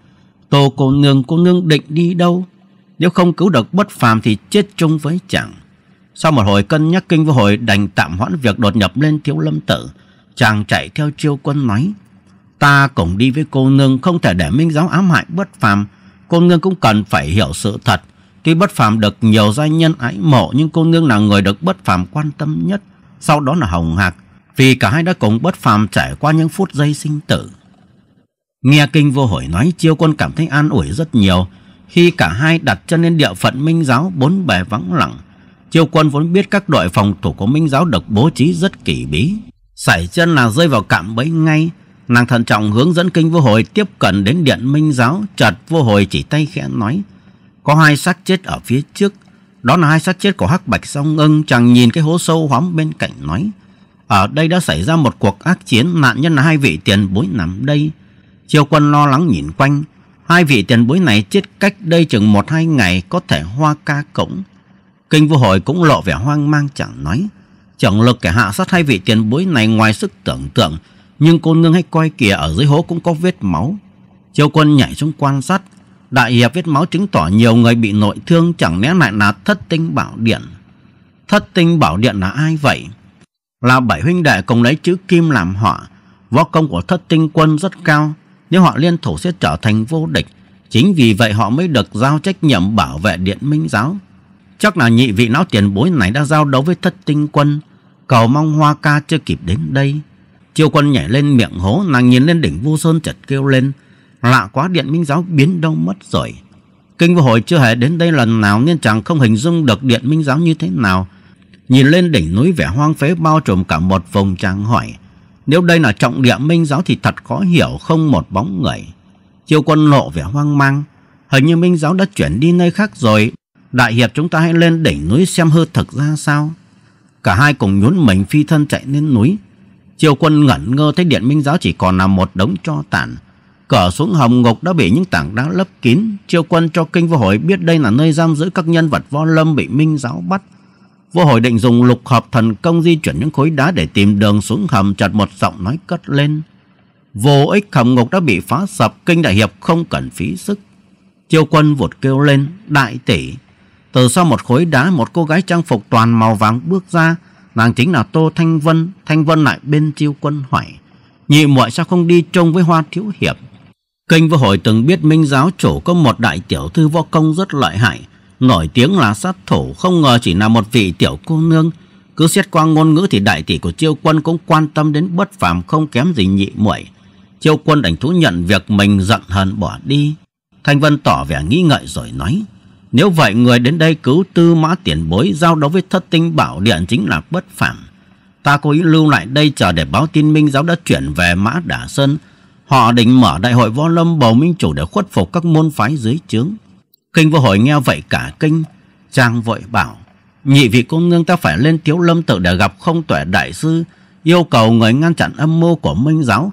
A: Tô cô nương, cô nương định đi đâu? Nếu không cứu được bất phàm thì chết chung với chẳng. Sau một hồi cân nhắc kinh vô hồi đành tạm hoãn việc đột nhập lên thiếu lâm tử chàng chạy theo chiêu quân nói ta cùng đi với cô nương không thể để minh giáo ám hại bất phàm cô nương cũng cần phải hiểu sự thật tuy bất phàm được nhiều gia nhân ái mộ nhưng cô nương là người được bất phàm quan tâm nhất sau đó là hồng hạc vì cả hai đã cùng bất phàm trải qua những phút giây sinh tử nghe kinh vô hồi nói chiêu quân cảm thấy an ủi rất nhiều khi cả hai đặt chân lên địa phận minh giáo bốn bề vắng lặng chiêu quân vốn biết các đội phòng thủ của minh giáo được bố trí rất kỳ bí sải chân là rơi vào cạm bẫy ngay Nàng thận trọng hướng dẫn kinh vô hồi tiếp cận đến điện minh giáo Chợt vô hồi chỉ tay khẽ nói Có hai xác chết ở phía trước Đó là hai xác chết của hắc bạch song ưng Chàng nhìn cái hố sâu hoắm bên cạnh nói Ở đây đã xảy ra một cuộc ác chiến Nạn nhân là hai vị tiền bối nằm đây Triều quân lo lắng nhìn quanh Hai vị tiền bối này chết cách đây chừng một hai ngày Có thể hoa ca cổng Kinh vô hồi cũng lộ vẻ hoang mang chẳng nói chẳng lực kẻ hạ sát hai vị tiền bối này ngoài sức tưởng tượng, nhưng cô nương hay coi kìa ở dưới hố cũng có vết máu. Triều quân nhảy xuống quan sát, đại hiệp vết máu chứng tỏ nhiều người bị nội thương chẳng lẽ lại là thất tinh bảo điện. Thất tinh bảo điện là ai vậy? Là bảy huynh đệ cùng lấy chữ kim làm họ. Võ công của thất tinh quân rất cao, nếu họ liên thủ sẽ trở thành vô địch. Chính vì vậy họ mới được giao trách nhiệm bảo vệ điện minh giáo. Chắc là nhị vị não tiền bối này đã giao đấu với thất tinh quân Cầu mong hoa ca chưa kịp đến đây Chiêu quân nhảy lên miệng hố Nàng nhìn lên đỉnh vu sơn chợt kêu lên Lạ quá điện minh giáo biến đâu mất rồi Kinh vô hồi chưa hề đến đây lần nào Nên chàng không hình dung được điện minh giáo như thế nào Nhìn lên đỉnh núi vẻ hoang phế bao trùm cả một vùng chàng hỏi Nếu đây là trọng địa minh giáo thì thật khó hiểu không một bóng người Chiêu quân lộ vẻ hoang mang Hình như minh giáo đã chuyển đi nơi khác rồi Đại hiệp chúng ta hãy lên đỉnh núi xem hư thực ra sao Cả hai cùng nhún mình phi thân chạy lên núi Triều quân ngẩn ngơ thấy điện minh giáo chỉ còn là một đống cho tàn cở xuống hồng ngục đã bị những tảng đá lấp kín Triều quân cho kinh vô hội biết đây là nơi giam giữ các nhân vật võ lâm bị minh giáo bắt Vô hội định dùng lục hợp thần công di chuyển những khối đá để tìm đường xuống hầm chặt một giọng nói cất lên. Vô ích hầm ngục đã bị phá sập, kinh đại hiệp không cần phí sức. triều quân vụt kêu lên, đại tỷ, từ sau một khối đá một cô gái trang phục toàn màu vàng bước ra Nàng chính là Tô Thanh Vân Thanh Vân lại bên chiêu quân hỏi Nhị muội sao không đi chung với Hoa Thiếu Hiệp kinh vô hồi từng biết Minh giáo chủ có một đại tiểu thư võ công rất lợi hại Nổi tiếng là sát thủ Không ngờ chỉ là một vị tiểu cô nương Cứ xét qua ngôn ngữ thì đại tỷ của chiêu quân Cũng quan tâm đến bất phàm không kém gì nhị muội Chiêu quân đành thú nhận việc mình giận hờn bỏ đi Thanh Vân tỏ vẻ nghĩ ngợi rồi nói nếu vậy người đến đây cứu tư mã tiền bối giao đấu với thất tinh bảo điện chính là bất phạm. Ta cố ý lưu lại đây chờ để báo tin minh giáo đã chuyển về mã đả sơn. Họ định mở đại hội võ lâm bầu minh chủ để khuất phục các môn phái dưới trướng. Kinh vô hội nghe vậy cả kinh. Trang vội bảo. Nhị vị cô nương ta phải lên thiếu lâm tự để gặp không tuệ đại sư. Yêu cầu người ngăn chặn âm mưu của minh giáo.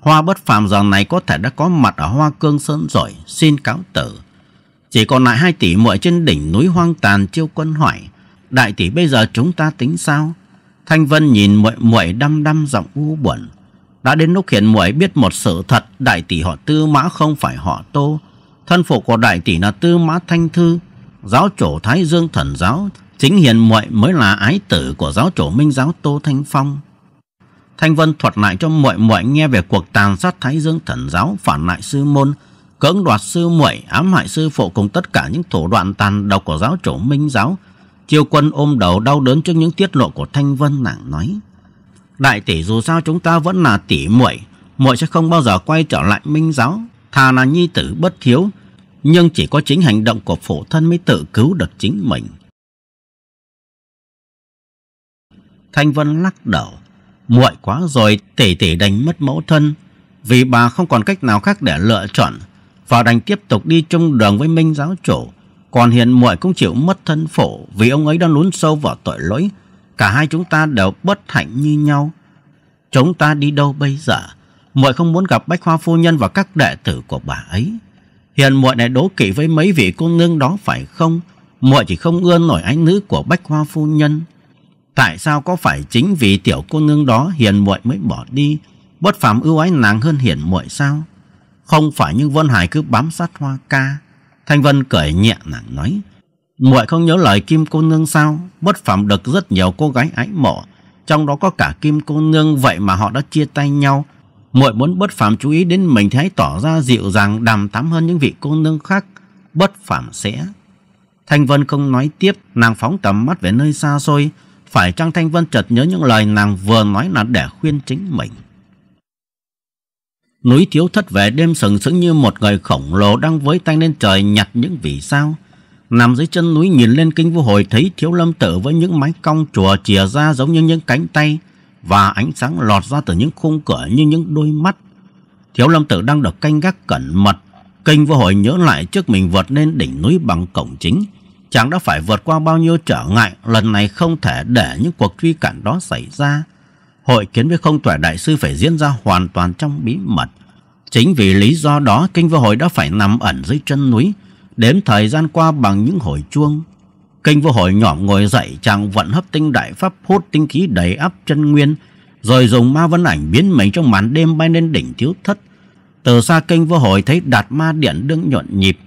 A: Hoa bất phạm giờ này có thể đã có mặt ở Hoa Cương Sơn rồi. Xin cáo tử. Chỉ còn lại hai tỷ muội trên đỉnh núi hoang tàn chiêu quân hỏi. Đại tỷ bây giờ chúng ta tính sao? Thanh Vân nhìn muội muội đăm đăm giọng u buồn. Đã đến lúc hiện muội biết một sự thật, đại tỷ họ Tư Mã không phải họ Tô. Thân phụ của đại tỷ là Tư Mã Thanh Thư, giáo chủ Thái Dương Thần giáo, chính hiền muội mới là ái tử của giáo chủ Minh giáo Tô Thanh Phong. Thanh Vân thuật lại cho muội muội nghe về cuộc tàn sát Thái Dương Thần giáo phản lại sư môn cưỡng đoạt sư muội ám hại sư phụ cùng tất cả những thủ đoạn tàn độc của giáo chủ minh giáo chiêu quân ôm đầu đau đớn trước những tiết lộ của thanh vân nàng nói đại tỷ dù sao chúng ta vẫn là tỷ muội muội sẽ không bao giờ quay trở lại minh giáo thà là nhi tử bất thiếu nhưng chỉ có chính hành động của phụ thân mới tự cứu được chính mình thanh vân lắc đầu muội quá rồi tỷ tỷ đánh mất mẫu thân vì bà không còn cách nào khác để lựa chọn và đành tiếp tục đi chung đường với Minh giáo chủ. Còn hiện muội cũng chịu mất thân phổ vì ông ấy đã lún sâu vào tội lỗi. Cả hai chúng ta đều bất hạnh như nhau. Chúng ta đi đâu bây giờ? Muội không muốn gặp Bách Hoa Phu Nhân và các đệ tử của bà ấy. Hiện muội này đố kỵ với mấy vị cô nương đó phải không? Muội chỉ không ưa nổi ánh nữ của Bách Hoa Phu Nhân. Tại sao có phải chính vì tiểu cô nương đó hiền muội mới bỏ đi? Bất phàm ưu ái nàng hơn hiền muội sao? Không phải như Vân Hải cứ bám sát hoa ca. Thanh Vân cười nhẹ nàng nói. muội không nhớ lời Kim cô nương sao? Bất phẩm được rất nhiều cô gái ái mộ. Trong đó có cả Kim cô nương vậy mà họ đã chia tay nhau. muội muốn bất phàm chú ý đến mình thì hãy tỏ ra dịu dàng đàm tắm hơn những vị cô nương khác. Bất phàm sẽ. Thanh Vân không nói tiếp, nàng phóng tầm mắt về nơi xa xôi. Phải chăng Thanh Vân chợt nhớ những lời nàng vừa nói là để khuyên chính mình? Núi thiếu thất vẻ đêm sừng sững như một người khổng lồ đang với tay lên trời nhặt những vì sao. Nằm dưới chân núi nhìn lên kinh vô hồi thấy thiếu lâm tự với những mái cong chùa chìa ra giống như những cánh tay và ánh sáng lọt ra từ những khung cửa như những đôi mắt. Thiếu lâm tự đang được canh gác cẩn mật. Kinh vô hồi nhớ lại trước mình vượt lên đỉnh núi bằng cổng chính. Chàng đã phải vượt qua bao nhiêu trở ngại, lần này không thể để những cuộc truy cản đó xảy ra hội kiến với không tuệ đại sư phải diễn ra hoàn toàn trong bí mật. Chính vì lý do đó kinh vô hội đã phải nằm ẩn dưới chân núi, đếm thời gian qua bằng những hồi chuông. Kinh vô hội nhỏ ngồi dậy chàng vận hấp tinh đại pháp hút tinh khí đầy áp chân nguyên, rồi dùng ma vân ảnh biến mình trong màn đêm bay lên đỉnh thiếu thất. Từ xa kinh vô hội thấy đạt ma điện đương nhộn nhịp,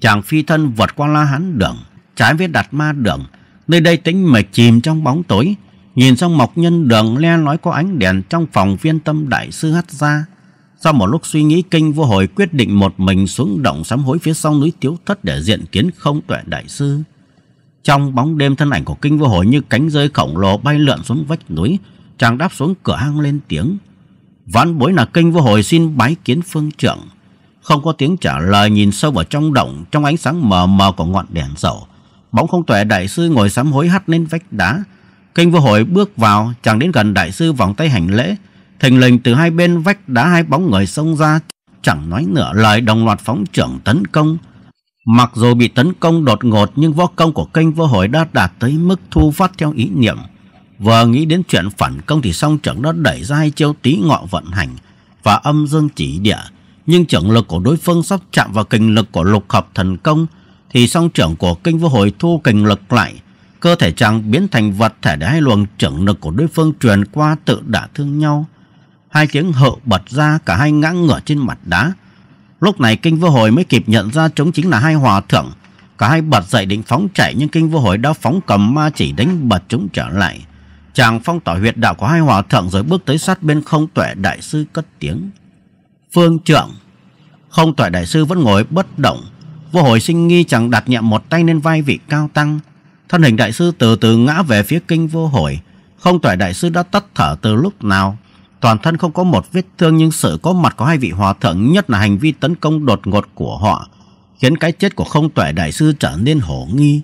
A: chàng phi thân vượt qua la hán đường, trái với đạt ma đường, nơi đây tĩnh mịch chìm trong bóng tối Nhìn sang Mộc Nhân đường le nói có ánh đèn trong phòng viên tâm đại sư hắt ra. Sau một lúc suy nghĩ kinh vô hồi quyết định một mình xuống động sám hối phía sau núi Tiếu Thất để diện kiến không tuệ đại sư. Trong bóng đêm thân ảnh của kinh vô hồi như cánh rơi khổng lồ bay lượn xuống vách núi, chàng đáp xuống cửa hang lên tiếng. Vãn bối là kinh vô hồi xin bái kiến phương trưởng. Không có tiếng trả lời nhìn sâu vào trong động trong ánh sáng mờ mờ của ngọn đèn dầu. Bóng không tuệ đại sư ngồi sám hối hắt lên vách đá, Kinh vô hội bước vào, chàng đến gần đại sư vòng tay hành lễ. thành lình từ hai bên vách đá hai bóng người xông ra, chẳng nói nửa lời đồng loạt phóng trưởng tấn công. Mặc dù bị tấn công đột ngột nhưng võ công của kinh vô hội đã đạt tới mức thu phát theo ý niệm. Vừa nghĩ đến chuyện phản công thì song trưởng đã đẩy ra hai chiêu tí ngọ vận hành và âm dương chỉ địa. Nhưng trưởng lực của đối phương sắp chạm vào kinh lực của lục hợp thần công thì song trưởng của kinh vô hội thu kinh lực lại Cơ thể chàng biến thành vật thể để hai luồng trưởng lực của đối phương truyền qua tự đả thương nhau. Hai tiếng hậu bật ra cả hai ngã ngửa trên mặt đá. Lúc này kinh vô hồi mới kịp nhận ra chúng chính là hai hòa thượng. Cả hai bật dậy định phóng chạy nhưng kinh vô hồi đã phóng cầm ma chỉ đánh bật chúng trở lại. Chàng phong tỏa huyệt đạo của hai hòa thượng rồi bước tới sát bên không tuệ đại sư cất tiếng. Phương trưởng Không tuệ đại sư vẫn ngồi bất động Vô hồi sinh nghi chàng đặt nhẹ một tay lên vai vị cao tăng thân hình đại sư từ từ ngã về phía kinh vô hồi. Không tuệ đại sư đã tắt thở từ lúc nào. Toàn thân không có một vết thương nhưng sự có mặt có hai vị hòa thượng nhất là hành vi tấn công đột ngột của họ khiến cái chết của không tuệ đại sư trở nên hổ nghi.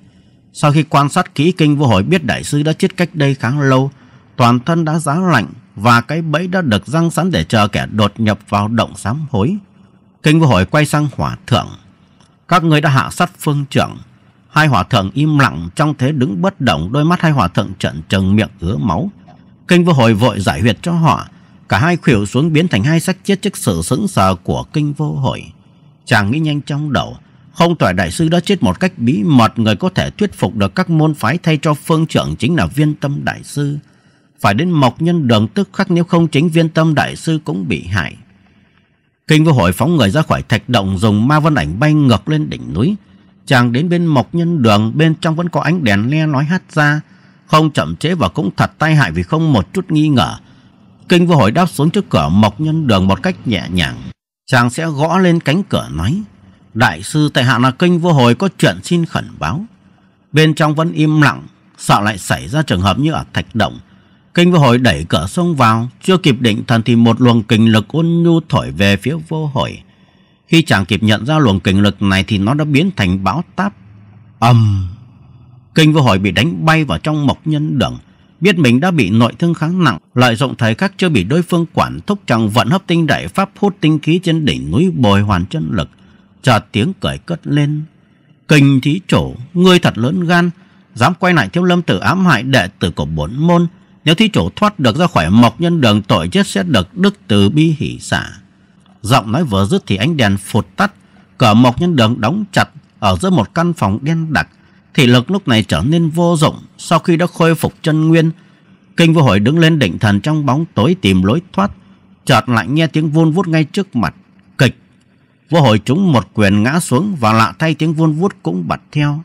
A: Sau khi quan sát kỹ kinh vô hồi biết đại sư đã chết cách đây khá lâu, toàn thân đã giá lạnh và cái bẫy đã được răng sẵn để chờ kẻ đột nhập vào động sám hối. Kinh vô hồi quay sang hòa thượng. Các ngươi đã hạ sát phương trưởng, Hai hỏa thượng im lặng trong thế đứng bất động Đôi mắt hai hỏa thượng trận trừng miệng ứa máu Kinh vô hồi vội giải huyệt cho họ Cả hai khuỷu xuống biến thành hai xác chết trước sự sững sờ của kinh vô hồi Chàng nghĩ nhanh trong đầu Không tỏi đại sư đã chết một cách bí mật Người có thể thuyết phục được các môn phái thay cho phương trưởng chính là viên tâm đại sư Phải đến mộc nhân đường tức khắc nếu không chính viên tâm đại sư cũng bị hại Kinh vô hồi phóng người ra khỏi thạch động dùng ma vân ảnh bay ngược lên đỉnh núi chàng đến bên mộc nhân đường bên trong vẫn có ánh đèn le nói hát ra không chậm chế và cũng thật tai hại vì không một chút nghi ngờ kinh vô hồi đáp xuống trước cửa mộc nhân đường một cách nhẹ nhàng chàng sẽ gõ lên cánh cửa nói đại sư tại hạ là kinh vô hồi có chuyện xin khẩn báo bên trong vẫn im lặng sợ lại xảy ra trường hợp như ở thạch động kinh vô hồi đẩy cửa xông vào chưa kịp định thần thì một luồng kình lực ôn nhu thổi về phía vô hồi khi chàng kịp nhận ra luồng kình lực này thì nó đã biến thành bão táp. ầm Kinh vô hồi bị đánh bay vào trong mộc nhân đường. Biết mình đã bị nội thương kháng nặng, lợi dụng thời khắc chưa bị đối phương quản thúc chàng vận hấp tinh đại pháp hút tinh khí trên đỉnh núi bồi hoàn chân lực. Chợt tiếng cười cất lên. Kinh thí chủ, ngươi thật lớn gan, dám quay lại thiếu lâm tử ám hại đệ tử của bốn môn. Nếu thí chủ thoát được ra khỏi mộc nhân đường tội chết sẽ được đức từ bi hỷ xả. Giọng nói vừa dứt thì ánh đèn phụt tắt, cửa mộc nhân đường đóng chặt ở giữa một căn phòng đen đặc. Thị lực lúc này trở nên vô dụng sau khi đã khôi phục chân nguyên. Kinh vô hội đứng lên định thần trong bóng tối tìm lối thoát, chợt lại nghe tiếng vun vút ngay trước mặt. Kịch! Vô hội chúng một quyền ngã xuống và lạ thay tiếng vun vút cũng bật theo.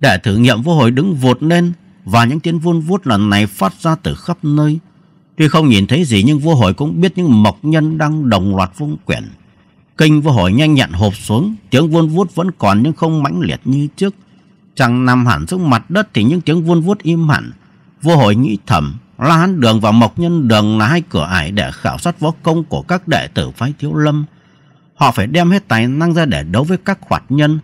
A: Để thử nghiệm vô hội đứng vụt lên và những tiếng vun vút lần này phát ra từ khắp nơi. Tuy không nhìn thấy gì nhưng vua hội cũng biết những mộc nhân đang đồng loạt vung quyển. Kinh vua hội nhanh nhẹn hộp xuống, tiếng vuôn vuốt vẫn còn nhưng không mãnh liệt như trước. Chẳng nằm hẳn xuống mặt đất thì những tiếng vuôn vuốt im hẳn. Vua hội nghĩ thầm, La Hán Đường và Mộc Nhân Đường là hai cửa ải để khảo sát võ công của các đệ tử phái Thiếu Lâm. Họ phải đem hết tài năng ra để đấu với các hoạt nhân.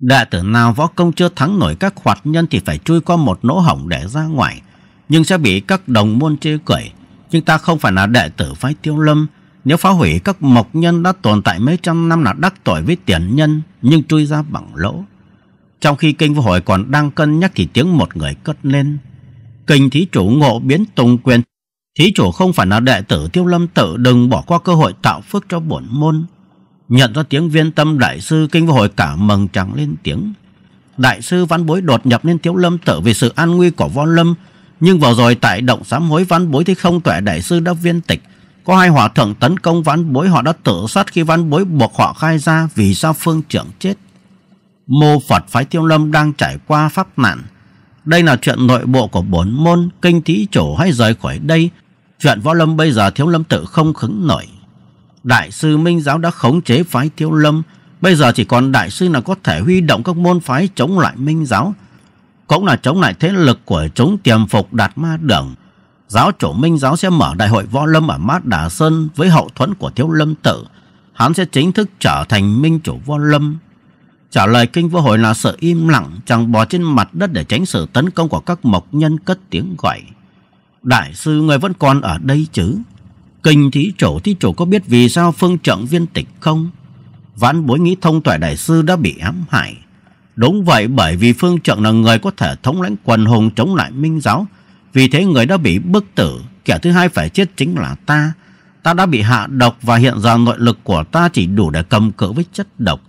A: Đệ tử nào võ công chưa thắng nổi các hoạt nhân thì phải chui qua một nỗ hổng để ra ngoài, nhưng sẽ bị các đồng môn chê cười nhưng ta không phải là đệ tử phái tiêu lâm. Nếu phá hủy các mộc nhân đã tồn tại mấy trăm năm là đắc tội với tiền nhân, nhưng chui ra bằng lỗ. Trong khi kinh vô hội còn đang cân nhắc thì tiếng một người cất lên. Kinh thí chủ ngộ biến tùng quyền. Thí chủ không phải là đệ tử tiêu lâm tự đừng bỏ qua cơ hội tạo phước cho bổn môn. Nhận ra tiếng viên tâm đại sư kinh vô hội cả mừng chẳng lên tiếng. Đại sư văn bối đột nhập lên tiêu lâm tự vì sự an nguy của võ lâm nhưng vừa rồi tại động sám hối văn bối thì không tuệ đại sư đã viên tịch Có hai hòa thượng tấn công văn bối họ đã tự sát khi văn bối buộc họ khai ra vì sao phương trưởng chết Mô Phật phái tiêu lâm đang trải qua pháp nạn Đây là chuyện nội bộ của bốn môn kinh thí chủ hay rời khỏi đây Chuyện võ lâm bây giờ thiếu lâm tự không khứng nổi Đại sư Minh Giáo đã khống chế phái thiếu lâm Bây giờ chỉ còn đại sư nào có thể huy động các môn phái chống lại Minh Giáo cũng là chống lại thế lực của chúng tiềm phục đạt ma đường. Giáo chủ Minh Giáo sẽ mở đại hội võ lâm ở Mát Đà Sơn với hậu thuẫn của Thiếu Lâm Tự. Hắn sẽ chính thức trở thành Minh chủ võ lâm. Trả lời kinh vô hồi là sự im lặng, chẳng bò trên mặt đất để tránh sự tấn công của các mộc nhân cất tiếng gọi. Đại sư người vẫn còn ở đây chứ? Kinh thí chủ, thí chủ có biết vì sao phương trận viên tịch không? Vãn bối nghĩ thông tuệ đại sư đã bị ám hại Đúng vậy bởi vì Phương Trượng là người có thể thống lãnh quần hùng chống lại Minh giáo. Vì thế người đã bị bức tử, kẻ thứ hai phải chết chính là ta. Ta đã bị hạ độc và hiện giờ nội lực của ta chỉ đủ để cầm cự với chất độc.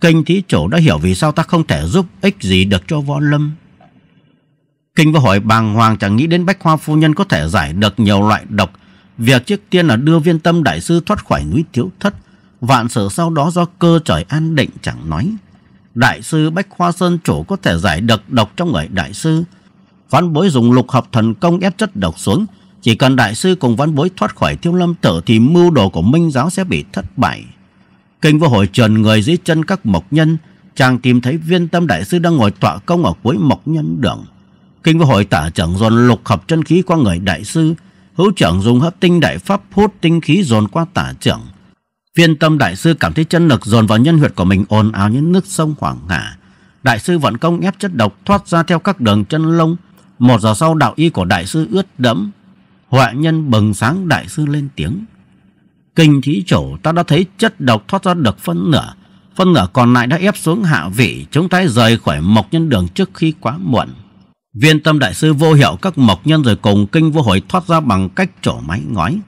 A: Kinh thí chủ đã hiểu vì sao ta không thể giúp ích gì được cho võ lâm. Kinh và hỏi bàng hoàng chẳng nghĩ đến bách hoa phu nhân có thể giải được nhiều loại độc. Việc trước tiên là đưa viên tâm đại sư thoát khỏi núi thiếu thất. Vạn sự sau đó do cơ trời an định chẳng nói. Đại sư Bách Khoa Sơn Chủ có thể giải độc độc trong người đại sư. Văn bối dùng lục hợp thần công ép chất độc xuống. Chỉ cần đại sư cùng văn bối thoát khỏi thiêu lâm tử thì mưu đồ của minh giáo sẽ bị thất bại. Kinh vô hội trần người dưới chân các mộc nhân. Chàng tìm thấy viên tâm đại sư đang ngồi tọa công ở cuối mộc nhân đường. Kinh vô hội tả trưởng dồn lục hợp chân khí qua người đại sư. Hữu trưởng dùng hấp tinh đại pháp hút tinh khí dồn qua tả trưởng Viên tâm đại sư cảm thấy chân lực dồn vào nhân huyệt của mình ồn ào như nước sông hoảng ngả. Đại sư vận công ép chất độc thoát ra theo các đường chân lông. Một giờ sau đạo y của đại sư ướt đẫm. Họa nhân bừng sáng đại sư lên tiếng. Kinh thí chủ ta đã thấy chất độc thoát ra được phân nửa. Phân nửa còn lại đã ép xuống hạ vị. Chúng ta rời khỏi mộc nhân đường trước khi quá muộn. Viên tâm đại sư vô hiệu các mộc nhân rồi cùng kinh vô hồi thoát ra bằng cách trổ máy ngói.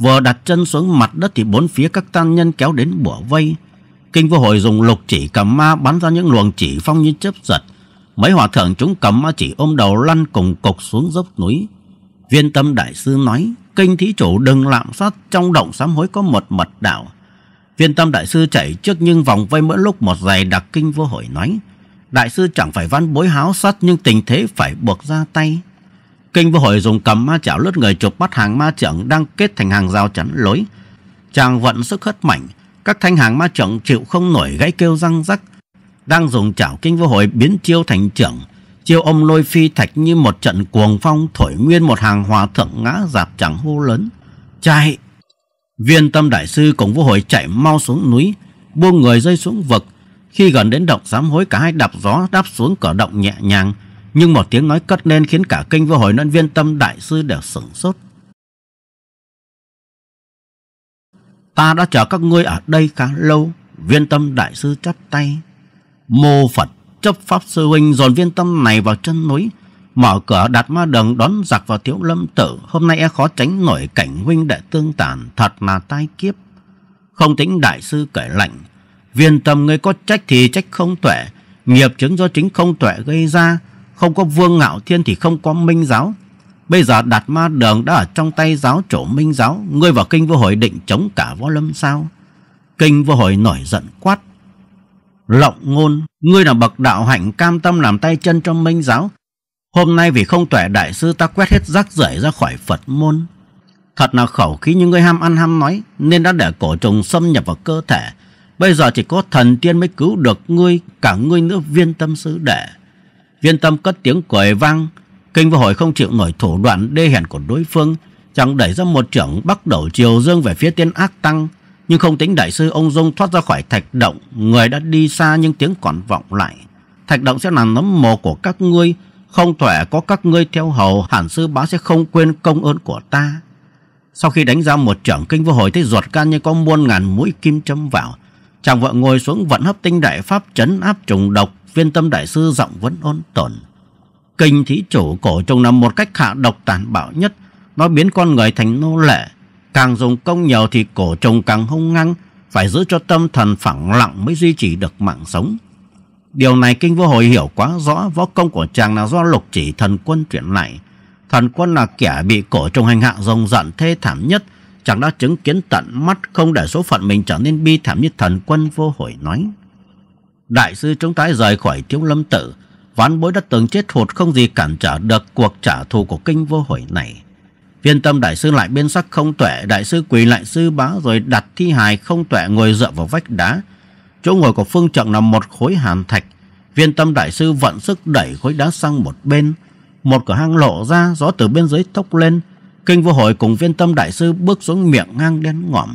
A: Vừa đặt chân xuống mặt đất thì bốn phía các tăng nhân kéo đến bủa vây. Kinh vô hồi dùng lục chỉ cầm ma bắn ra những luồng chỉ phong như chớp giật. Mấy hòa thượng chúng cầm ma chỉ ôm đầu lăn cùng cục xuống dốc núi. Viên tâm đại sư nói, kinh thí chủ đừng lạm sát, trong động sám hối có một mật đạo. Viên tâm đại sư chạy trước nhưng vòng vây mỗi lúc một giày đặc kinh vô hồi nói. Đại sư chẳng phải văn bối háo sát nhưng tình thế phải buộc ra tay. Kinh vô hội dùng cầm ma chảo lướt người chụp bắt hàng ma trưởng đang kết thành hàng rào chắn lối. Chàng vận sức hất mạnh, các thanh hàng ma trưởng chịu không nổi gãy kêu răng rắc. Đang dùng chảo kinh vô hội biến chiêu thành trưởng, chiêu ông lôi phi thạch như một trận cuồng phong thổi nguyên một hàng hòa thượng ngã dạp chẳng hô lớn. Chạy! Viên tâm đại sư cùng vô hội chạy mau xuống núi, buông người rơi xuống vực. Khi gần đến động sám hối cả hai đạp gió đáp xuống cỏ động nhẹ nhàng, nhưng một tiếng nói cất lên khiến cả kinh vô hồi luận viên tâm đại sư đều sửng sốt. Ta đã chờ các ngươi ở đây khá lâu. Viên tâm đại sư chắp tay. Mô Phật chấp pháp sư huynh dồn viên tâm này vào chân núi. Mở cửa đặt ma đường đón giặc vào thiếu lâm tử. Hôm nay e khó tránh nổi cảnh huynh đệ tương tàn. Thật là tai kiếp. Không tính đại sư kể lạnh. Viên tâm ngươi có trách thì trách không tuệ. Nghiệp chứng do chính không tuệ gây ra không có Vương Ngạo Thiên thì không có Minh Giáo. Bây giờ Đạt Ma Đường đã ở trong tay giáo chủ Minh Giáo. Ngươi vào kinh vô hội định chống cả võ lâm sao? Kinh vô hội nổi giận quát. Lộng ngôn, ngươi là bậc đạo hạnh cam tâm làm tay chân trong Minh Giáo. Hôm nay vì không tuệ đại sư ta quét hết rác rưởi ra khỏi Phật môn. Thật là khẩu khí như ngươi ham ăn ham nói Nên đã để cổ trùng xâm nhập vào cơ thể Bây giờ chỉ có thần tiên mới cứu được ngươi Cả ngươi nữa viên tâm sứ đệ Viên Tâm cất tiếng cười vang, kinh vô hồi không chịu nổi thủ đoạn đê hèn của đối phương, chẳng đẩy ra một trưởng bắt đầu chiều dương về phía tiên ác tăng, nhưng không tính đại sư ông Dung thoát ra khỏi thạch động, người đã đi xa nhưng tiếng còn vọng lại. Thạch động sẽ là nấm mồ của các ngươi, không thể có các ngươi theo hầu, hẳn sư bá sẽ không quên công ơn của ta. Sau khi đánh ra một trưởng kinh vô hồi thấy ruột can như có muôn ngàn mũi kim châm vào, chàng vợ ngồi xuống vận hấp tinh đại pháp chấn áp trùng độc viên tâm đại sư giọng vẫn ôn tồn. Kinh thí chủ cổ trùng là một cách hạ độc tàn bạo nhất, nó biến con người thành nô lệ. Càng dùng công nhiều thì cổ trùng càng hung ngang phải giữ cho tâm thần phẳng lặng mới duy trì được mạng sống. Điều này kinh vô hồi hiểu quá rõ võ công của chàng là do lục chỉ thần quân truyền lại. Thần quân là kẻ bị cổ trùng hành hạ rồng giận thê thảm nhất, chàng đã chứng kiến tận mắt không để số phận mình trở nên bi thảm như thần quân vô hồi nói đại sư chúng ta rời khỏi thiếu lâm tự, ván bối đã từng chết hụt không gì cản trở được cuộc trả thù của kinh vô hủy này. Viên tâm đại sư lại biên sắc không tuệ, đại sư quỳ lại sư bá rồi đặt thi hài không tuệ ngồi dựa vào vách đá. Chỗ ngồi của phương trượng là một khối hàn thạch. Viên tâm đại sư vận sức đẩy khối đá sang một bên. Một cửa hang lộ ra, gió từ bên dưới thốc lên. Kinh vô hồi cùng viên tâm đại sư bước xuống miệng ngang đen ngòm.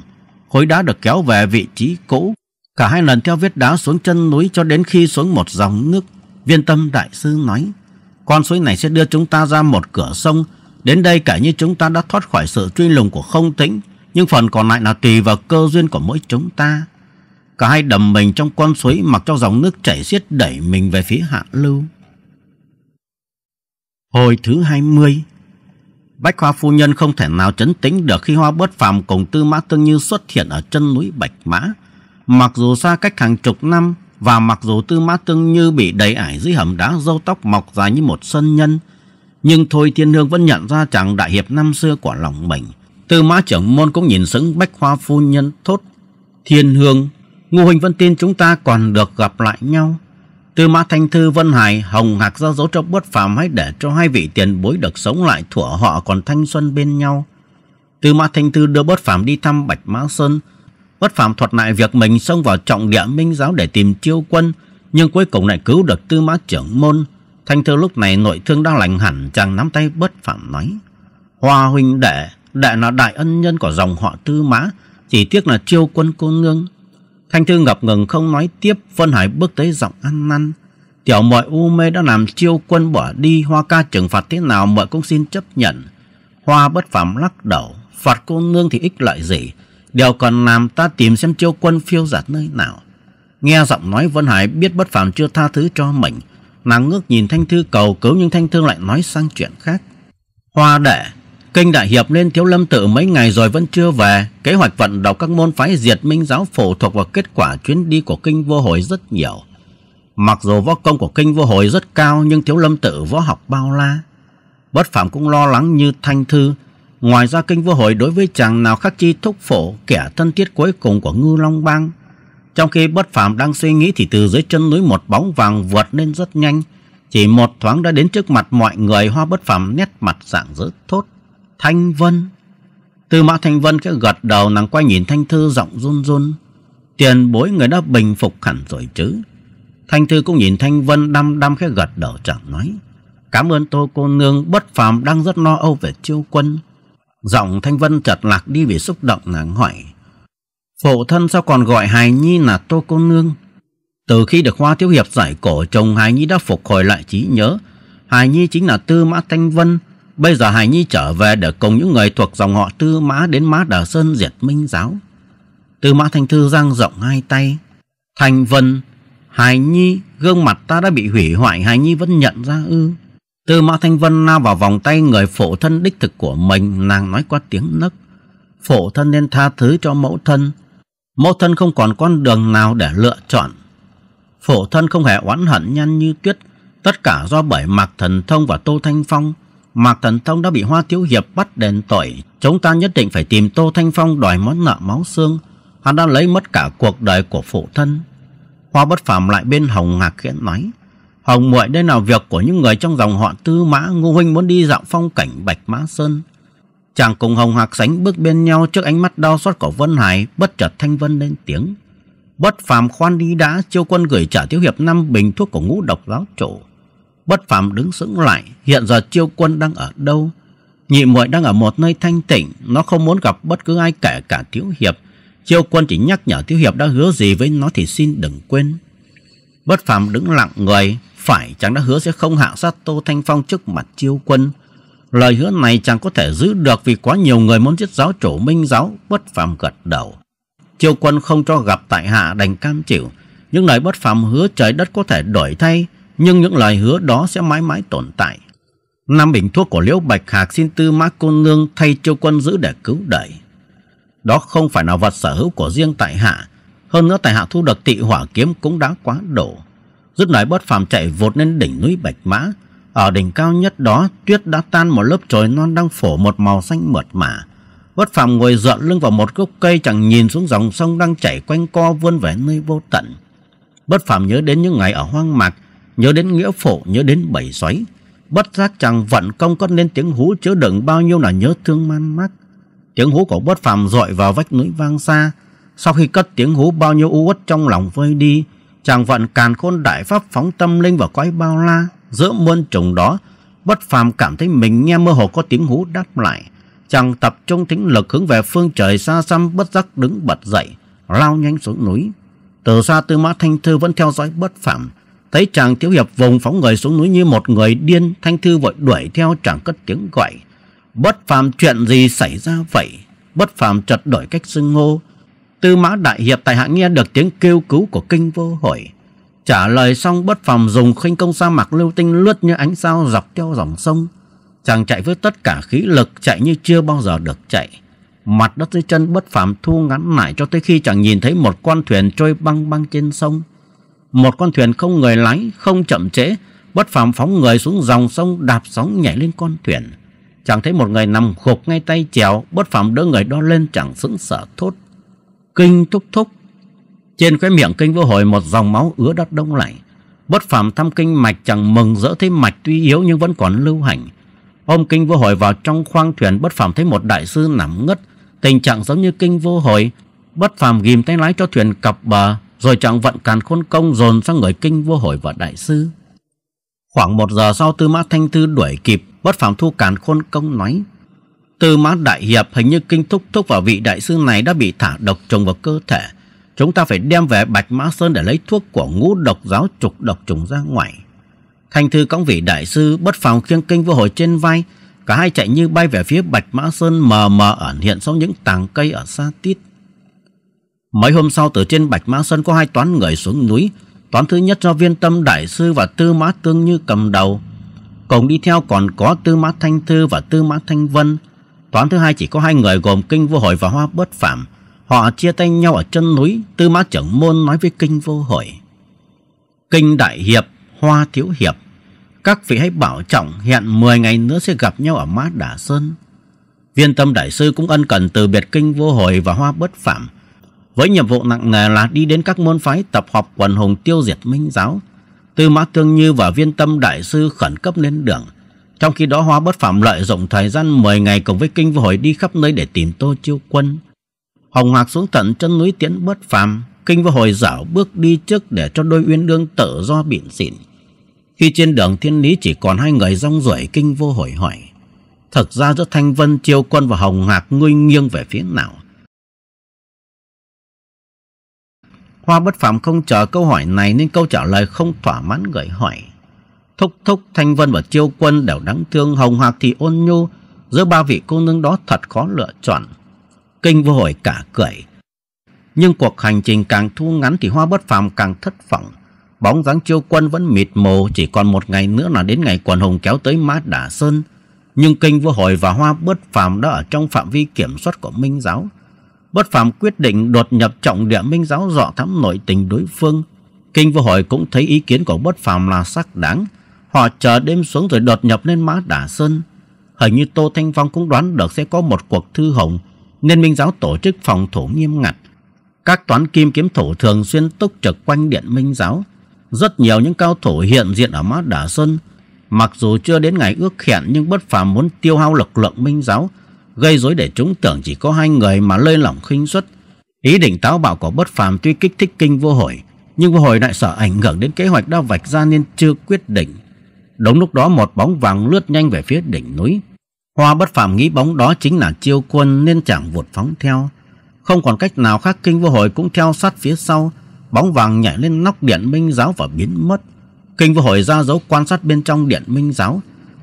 A: Khối đá được kéo về vị trí cũ. Cả hai lần theo vết đá xuống chân núi cho đến khi xuống một dòng nước. Viên tâm đại sư nói, con suối này sẽ đưa chúng ta ra một cửa sông. Đến đây cả như chúng ta đã thoát khỏi sự truy lùng của không tĩnh, nhưng phần còn lại là tùy vào cơ duyên của mỗi chúng ta. Cả hai đầm mình trong con suối mặc cho dòng nước chảy xiết đẩy mình về phía hạ lưu. Hồi thứ 20 Bách Hoa Phu Nhân không thể nào chấn tĩnh được khi Hoa bất Phàm cùng Tư Mã Tương Như xuất hiện ở chân núi Bạch Mã Mặc dù xa cách hàng chục năm và mặc dù Tư Mã Tương Như bị đầy ải dưới hầm đá râu tóc mọc dài như một sân nhân, nhưng Thôi Thiên Hương vẫn nhận ra chàng đại hiệp năm xưa của lòng mình. Tư Mã trưởng môn cũng nhìn xứng bách hoa phu nhân thốt. Thiên Hương, Ngô Huỳnh vẫn tin chúng ta còn được gặp lại nhau. Tư Mã Thanh Thư Vân Hải hồng hạc ra dấu cho bất phàm hãy để cho hai vị tiền bối được sống lại thuở họ còn thanh xuân bên nhau. Tư Mã Thanh Thư đưa bất phàm đi thăm Bạch Mã Sơn, Bất Phạm thuật lại việc mình xông vào trọng địa minh giáo để tìm chiêu quân, nhưng cuối cùng lại cứu được tư mã trưởng môn. Thanh Thư lúc này nội thương đang lành hẳn, chàng nắm tay Bất Phạm nói. Hoa huynh đệ, đệ là đại ân nhân của dòng họ tư mã, chỉ tiếc là chiêu quân cô nương. Thanh Thư ngập ngừng không nói tiếp, Vân Hải bước tới giọng ăn năn. Tiểu mọi u mê đã làm chiêu quân bỏ đi, hoa ca trừng phạt thế nào mọi cũng xin chấp nhận. Hoa bất phạm lắc đầu, phạt cô nương thì ích lợi gì, Điều còn làm ta tìm xem chiêu quân phiêu giạt nơi nào Nghe giọng nói Vân Hải biết bất phàm chưa tha thứ cho mình Nàng ngước nhìn Thanh Thư cầu cứu nhưng Thanh Thư lại nói sang chuyện khác Hoa đệ Kinh Đại Hiệp lên Thiếu Lâm Tự mấy ngày rồi vẫn chưa về Kế hoạch vận động các môn phái diệt minh giáo phụ thuộc vào kết quả chuyến đi của Kinh Vô Hồi rất nhiều Mặc dù võ công của Kinh Vô Hồi rất cao nhưng Thiếu Lâm Tự võ học bao la Bất Phạm cũng lo lắng như Thanh Thư Ngoài ra kinh vua hội đối với chàng nào khắc chi thúc phổ kẻ thân thiết cuối cùng của Ngư Long Bang. Trong khi bất phàm đang suy nghĩ thì từ dưới chân núi một bóng vàng vượt lên rất nhanh. Chỉ một thoáng đã đến trước mặt mọi người hoa bất phàm nét mặt dạng dỡ thốt. Thanh Vân. từ mã Thanh Vân cái gật đầu nàng quay nhìn Thanh Thư giọng run run. Tiền bối người đã bình phục hẳn rồi chứ. Thanh Thư cũng nhìn Thanh Vân đăm đăm cái gật đầu chẳng nói. Cảm ơn tô cô nương bất phàm đang rất lo no âu về chiêu quân. Giọng Thanh Vân chật lạc đi vì xúc động nàng hỏi. Phụ thân sao còn gọi hài nhi là tô cô nương? Từ khi được Hoa Thiếu Hiệp giải cổ, chồng hài nhi đã phục hồi lại trí nhớ. Hài nhi chính là Tư Mã Thanh Vân. Bây giờ hài nhi trở về để cùng những người thuộc dòng họ Tư Mã đến Mã Đờ Sơn diệt minh giáo. Tư Mã Thanh Thư giang rộng hai tay. Thanh Vân, hài nhi, gương mặt ta đã bị hủy hoại, hài nhi vẫn nhận ra ư. Từ Mã Thanh Vân lao vào vòng tay người phụ thân đích thực của mình, nàng nói qua tiếng nấc. Phụ thân nên tha thứ cho mẫu thân. Mẫu thân không còn con đường nào để lựa chọn. Phụ thân không hề oán hận nhăn như tuyết. Tất cả do bởi Mạc Thần Thông và Tô Thanh Phong. Mạc Thần Thông đã bị Hoa Thiếu Hiệp bắt đền tội. Chúng ta nhất định phải tìm Tô Thanh Phong đòi món nợ máu xương. Hắn đã lấy mất cả cuộc đời của phụ thân. Hoa bất phàm lại bên hồng ngạc khẽ nói. Hồng muội đây là việc của những người trong dòng họ Tư Mã, Ngô Huynh muốn đi dạo phong cảnh Bạch Mã Sơn. Chàng cùng Hồng Hạc sánh bước bên nhau trước ánh mắt đau xót của Vân Hải, bất chợt Thanh Vân lên tiếng. Bất phàm khoan đi đã, chiêu quân gửi trả thiếu hiệp năm bình thuốc của ngũ độc giáo chủ. Bất phàm đứng sững lại, hiện giờ chiêu quân đang ở đâu? Nhị muội đang ở một nơi thanh tịnh, nó không muốn gặp bất cứ ai kể cả thiếu hiệp. Chiêu quân chỉ nhắc nhở thiếu hiệp đã hứa gì với nó thì xin đừng quên. Bất phàm đứng lặng người, phải chàng đã hứa sẽ không hạ sát Tô Thanh Phong trước mặt chiêu quân. Lời hứa này chàng có thể giữ được vì quá nhiều người muốn giết giáo chủ minh giáo bất phàm gật đầu. Chiêu quân không cho gặp tại hạ đành cam chịu. Những lời bất phàm hứa trời đất có thể đổi thay, nhưng những lời hứa đó sẽ mãi mãi tồn tại. Năm bình thuốc của Liễu Bạch Hạc xin tư mã cô nương thay chiêu quân giữ để cứu đời. Đó không phải là vật sở hữu của riêng tại hạ, hơn nữa tại hạ thu được tị hỏa kiếm cũng đã quá đủ Dứt nói bất phàm chạy vụt lên đỉnh núi Bạch Mã. Ở đỉnh cao nhất đó, tuyết đã tan một lớp trời non đang phổ một màu xanh mượt mà. Bất phàm ngồi dựa lưng vào một gốc cây chẳng nhìn xuống dòng sông đang chảy quanh co vươn về nơi vô tận. Bất phàm nhớ đến những ngày ở hoang mạc, nhớ đến nghĩa phổ, nhớ đến bảy xoáy. Bất giác chàng vận công có nên tiếng hú chứa đựng bao nhiêu là nhớ thương man mác. Tiếng hú của bất phàm dội vào vách núi vang xa. Sau khi cất tiếng hú bao nhiêu u uất trong lòng vơi đi, chàng vận càn khôn đại pháp phóng tâm linh vào cõi bao la giữa muôn trùng đó bất phàm cảm thấy mình nghe mơ hồ có tiếng hú đáp lại chàng tập trung thính lực hướng về phương trời xa xăm bất giác đứng bật dậy lao nhanh xuống núi từ xa tư mã thanh thư vẫn theo dõi bất phàm thấy chàng thiếu hiệp vùng phóng người xuống núi như một người điên thanh thư vội đuổi theo chàng cất tiếng gọi bất phàm chuyện gì xảy ra vậy bất phàm chợt đổi cách xưng hô Tư mã đại hiệp tại hạ nghe được tiếng kêu cứu của kinh vô hội. Trả lời xong bất phòng dùng khinh công sa mạc lưu tinh lướt như ánh sao dọc theo dòng sông. Chàng chạy với tất cả khí lực chạy như chưa bao giờ được chạy. Mặt đất dưới chân bất phàm thu ngắn lại cho tới khi chàng nhìn thấy một con thuyền trôi băng băng trên sông. Một con thuyền không người lái, không chậm trễ, bất phàm phóng người xuống dòng sông đạp sóng nhảy lên con thuyền. Chàng thấy một người nằm gục ngay tay chèo, bất phàm đỡ người đó lên chẳng sững sờ thốt Kinh thúc thúc. Trên khóe miệng kinh vô hồi một dòng máu ứa đất đông lạnh. Bất phàm thăm kinh mạch chẳng mừng rỡ thấy mạch tuy yếu nhưng vẫn còn lưu hành. Ôm kinh vô hồi vào trong khoang thuyền bất phàm thấy một đại sư nằm ngất. Tình trạng giống như kinh vô hồi. Bất phàm ghim tay lái cho thuyền cập bờ rồi chẳng vận càn khôn công dồn sang người kinh vô hồi và đại sư. Khoảng một giờ sau tư mã thanh tư đuổi kịp, bất phàm thu càn khôn công nói. Tư mã đại hiệp hình như kinh thúc thúc vào vị đại sư này đã bị thả độc trùng vào cơ thể. Chúng ta phải đem về Bạch Mã Sơn để lấy thuốc của ngũ độc giáo trục độc trùng ra ngoài. Thanh thư cõng vị đại sư bất phòng khiêng kinh vô hồi trên vai. Cả hai chạy như bay về phía Bạch Mã Sơn mờ mờ ẩn hiện sau những tàng cây ở xa tít. Mấy hôm sau từ trên Bạch Mã Sơn có hai toán người xuống núi. Toán thứ nhất do viên tâm đại sư và tư mã tương như cầm đầu. Cùng đi theo còn có tư mã thanh thư và tư mã thanh vân. Toán thứ hai chỉ có hai người gồm Kinh Vô Hội và Hoa Bất Phạm. Họ chia tay nhau ở chân núi, Tư Mã Trưởng Môn nói với Kinh Vô Hội. Kinh Đại Hiệp, Hoa Thiếu Hiệp, các vị hãy bảo trọng hẹn mười ngày nữa sẽ gặp nhau ở Mã Đà Sơn. Viên tâm đại sư cũng ân cần từ biệt Kinh Vô Hội và Hoa Bất Phạm. Với nhiệm vụ nặng nề là đi đến các môn phái tập họp quần hùng tiêu diệt minh giáo, Tư Mã Tương Như và Viên Tâm Đại Sư khẩn cấp lên đường trong khi đó Hoa Bất Phạm lợi dụng thời gian 10 ngày cùng với Kinh Vô Hồi đi khắp nơi để tìm Tô Chiêu Quân. Hồng Hạc xuống tận chân núi Tiễn Bất Phạm, Kinh Vô Hồi dảo bước đi trước để cho đôi uyên đương tự do biện xịn. Khi trên đường thiên lý chỉ còn hai người rong ruổi Kinh Vô Hồi hỏi. thật ra giữa Thanh Vân Chiêu Quân và Hồng Hạc ngươi nghiêng về phía nào? Hoa Bất Phạm không chờ câu hỏi này nên câu trả lời không thỏa mãn người hỏi. Thúc Thúc, Thanh Vân và Chiêu Quân đều đáng thương, Hồng Hạc thì ôn nhu. Giữa ba vị cô nương đó thật khó lựa chọn. Kinh vô hồi cả cười. Nhưng cuộc hành trình càng thu ngắn thì hoa bất phàm càng thất vọng. Bóng dáng Chiêu Quân vẫn mịt mù, chỉ còn một ngày nữa là đến ngày quần hùng kéo tới mã đà sơn. Nhưng kinh vô hồi và hoa bất phàm đã ở trong phạm vi kiểm soát của Minh Giáo. Bất phàm quyết định đột nhập trọng địa Minh Giáo dọ thắm nội tình đối phương. Kinh vô hồi cũng thấy ý kiến của bất phàm là xác đáng Họ chờ đêm xuống rồi đột nhập lên mã Đả Sơn. Hình như Tô Thanh Phong cũng đoán được sẽ có một cuộc thư hồng, nên Minh Giáo tổ chức phòng thủ nghiêm ngặt. Các toán kim kiếm thủ thường xuyên túc trực quanh điện Minh Giáo. Rất nhiều những cao thủ hiện diện ở mã Đả Sơn. Mặc dù chưa đến ngày ước hẹn nhưng bất phàm muốn tiêu hao lực lượng Minh Giáo, gây rối để chúng tưởng chỉ có hai người mà lơi lỏng khinh suất. Ý định táo bạo của bất phàm tuy kích thích kinh vô hồi, nhưng vô hồi lại sợ ảnh hưởng đến kế hoạch đã vạch ra nên chưa quyết định. Đúng lúc đó một bóng vàng lướt nhanh về phía đỉnh núi. Hoa bất phàm nghĩ bóng đó chính là chiêu quân nên chẳng vụt phóng theo. Không còn cách nào khác kinh vô hồi cũng theo sát phía sau. Bóng vàng nhảy lên nóc điện minh giáo và biến mất. Kinh vô hồi ra dấu quan sát bên trong điện minh giáo.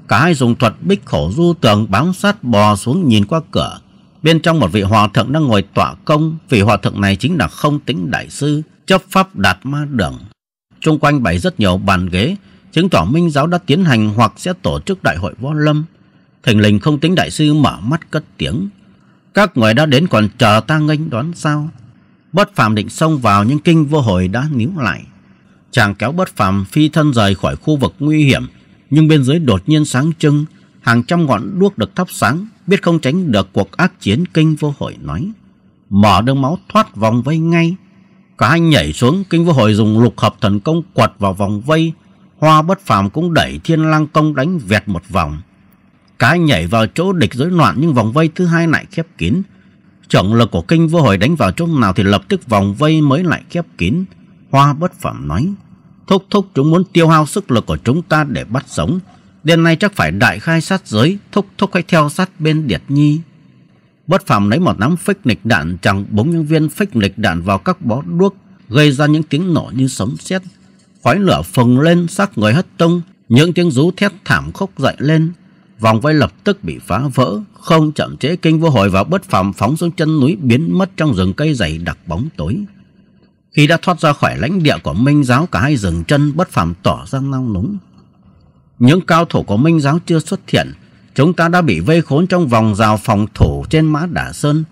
A: Cả hai dùng thuật bích khổ du tường bám sát bò xuống nhìn qua cửa. Bên trong một vị hòa thượng đang ngồi tỏa công vị hòa thượng này chính là không tính đại sư, chấp pháp đạt ma đường. Trung quanh bày rất nhiều bàn ghế, chứng tỏ Minh giáo đã tiến hành hoặc sẽ tổ chức đại hội võ lâm. Thình lình không tính đại sư mở mắt cất tiếng. Các người đã đến còn chờ ta nghênh đón sao? Bất phàm định xông vào những kinh vô hồi đã níu lại. Chàng kéo bất phàm phi thân rời khỏi khu vực nguy hiểm, nhưng bên dưới đột nhiên sáng trưng, hàng trăm ngọn đuốc được thắp sáng, biết không tránh được cuộc ác chiến kinh vô hội nói. Mở đường máu thoát vòng vây ngay. Cả hai nhảy xuống, kinh vô hội dùng lục hợp thần công quật vào vòng vây, Hoa bất phàm cũng đẩy thiên lang công đánh vẹt một vòng. Cái nhảy vào chỗ địch rối loạn nhưng vòng vây thứ hai lại khép kín. Trọng lực của kinh vô hồi đánh vào chỗ nào thì lập tức vòng vây mới lại khép kín. Hoa bất phàm nói, thúc thúc chúng muốn tiêu hao sức lực của chúng ta để bắt sống. Đêm nay chắc phải đại khai sát giới, thúc thúc hãy theo sát bên Điệt Nhi. Bất phàm lấy một nắm phích nịch đạn chẳng bốn những viên phích nịch đạn vào các bó đuốc gây ra những tiếng nổ như sấm sét khói lửa phừng lên xác người hất tung, những tiếng rú thét thảm khốc dậy lên. Vòng vây lập tức bị phá vỡ, không chậm trễ kinh vô hồi vào bất phàm phóng xuống chân núi biến mất trong rừng cây dày đặc bóng tối. Khi đã thoát ra khỏi lãnh địa của Minh giáo cả hai dừng chân bất phàm tỏ ra nao núng. Những cao thủ của Minh giáo chưa xuất hiện, chúng ta đã bị vây khốn trong vòng rào phòng thủ trên mã Đả Sơn.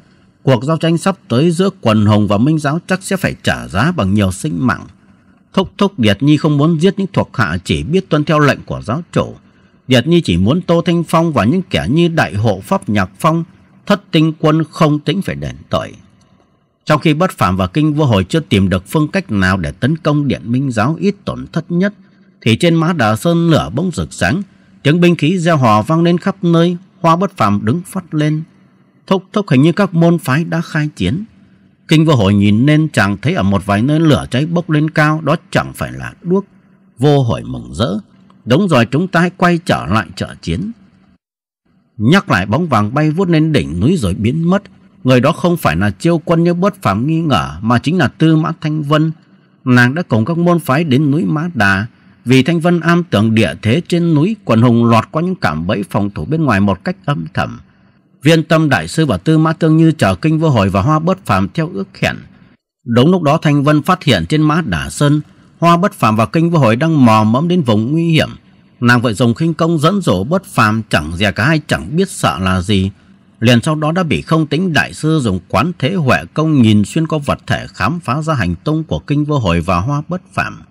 A: Cuộc giao tranh sắp tới giữa quần hùng và Minh giáo chắc sẽ phải trả giá bằng nhiều sinh mạng. Thúc thúc Điệt Nhi không muốn giết những thuộc hạ chỉ biết tuân theo lệnh của giáo chủ. Điệt Nhi chỉ muốn Tô Thanh Phong và những kẻ như đại hộ pháp nhạc phong, thất tinh quân không tính phải đền tội. Trong khi bất phạm và kinh vô hồi chưa tìm được phương cách nào để tấn công điện minh giáo ít tổn thất nhất, thì trên má đà sơn lửa bỗng rực sáng, tiếng binh khí gieo hò vang lên khắp nơi, hoa bất Phạm đứng phát lên. Thúc thúc hình như các môn phái đã khai chiến. Kinh vô hội nhìn lên chàng thấy ở một vài nơi lửa cháy bốc lên cao Đó chẳng phải là đuốc Vô hội mừng rỡ Đúng rồi chúng ta hãy quay trở lại trợ chiến Nhắc lại bóng vàng bay vút lên đỉnh núi rồi biến mất Người đó không phải là chiêu quân như bớt phàm nghi ngờ Mà chính là Tư Mã Thanh Vân Nàng đã cùng các môn phái đến núi Mã Đà Vì Thanh Vân am tưởng địa thế trên núi Quần hùng lọt qua những cảm bẫy phòng thủ bên ngoài một cách âm thầm Viên tâm đại sư và tư mã tương như chờ kinh vô hồi và hoa bất phàm theo ước hẹn. Đúng lúc đó Thanh Vân phát hiện trên mã đả sơn, hoa bất phàm và kinh vô hồi đang mò mẫm đến vùng nguy hiểm. Nàng vội dùng khinh công dẫn dỗ bất phàm chẳng dè cả hai chẳng biết sợ là gì. Liền sau đó đã bị không tính đại sư dùng quán thế huệ công nhìn xuyên qua vật thể khám phá ra hành tung của kinh vô hồi và hoa bất phàm.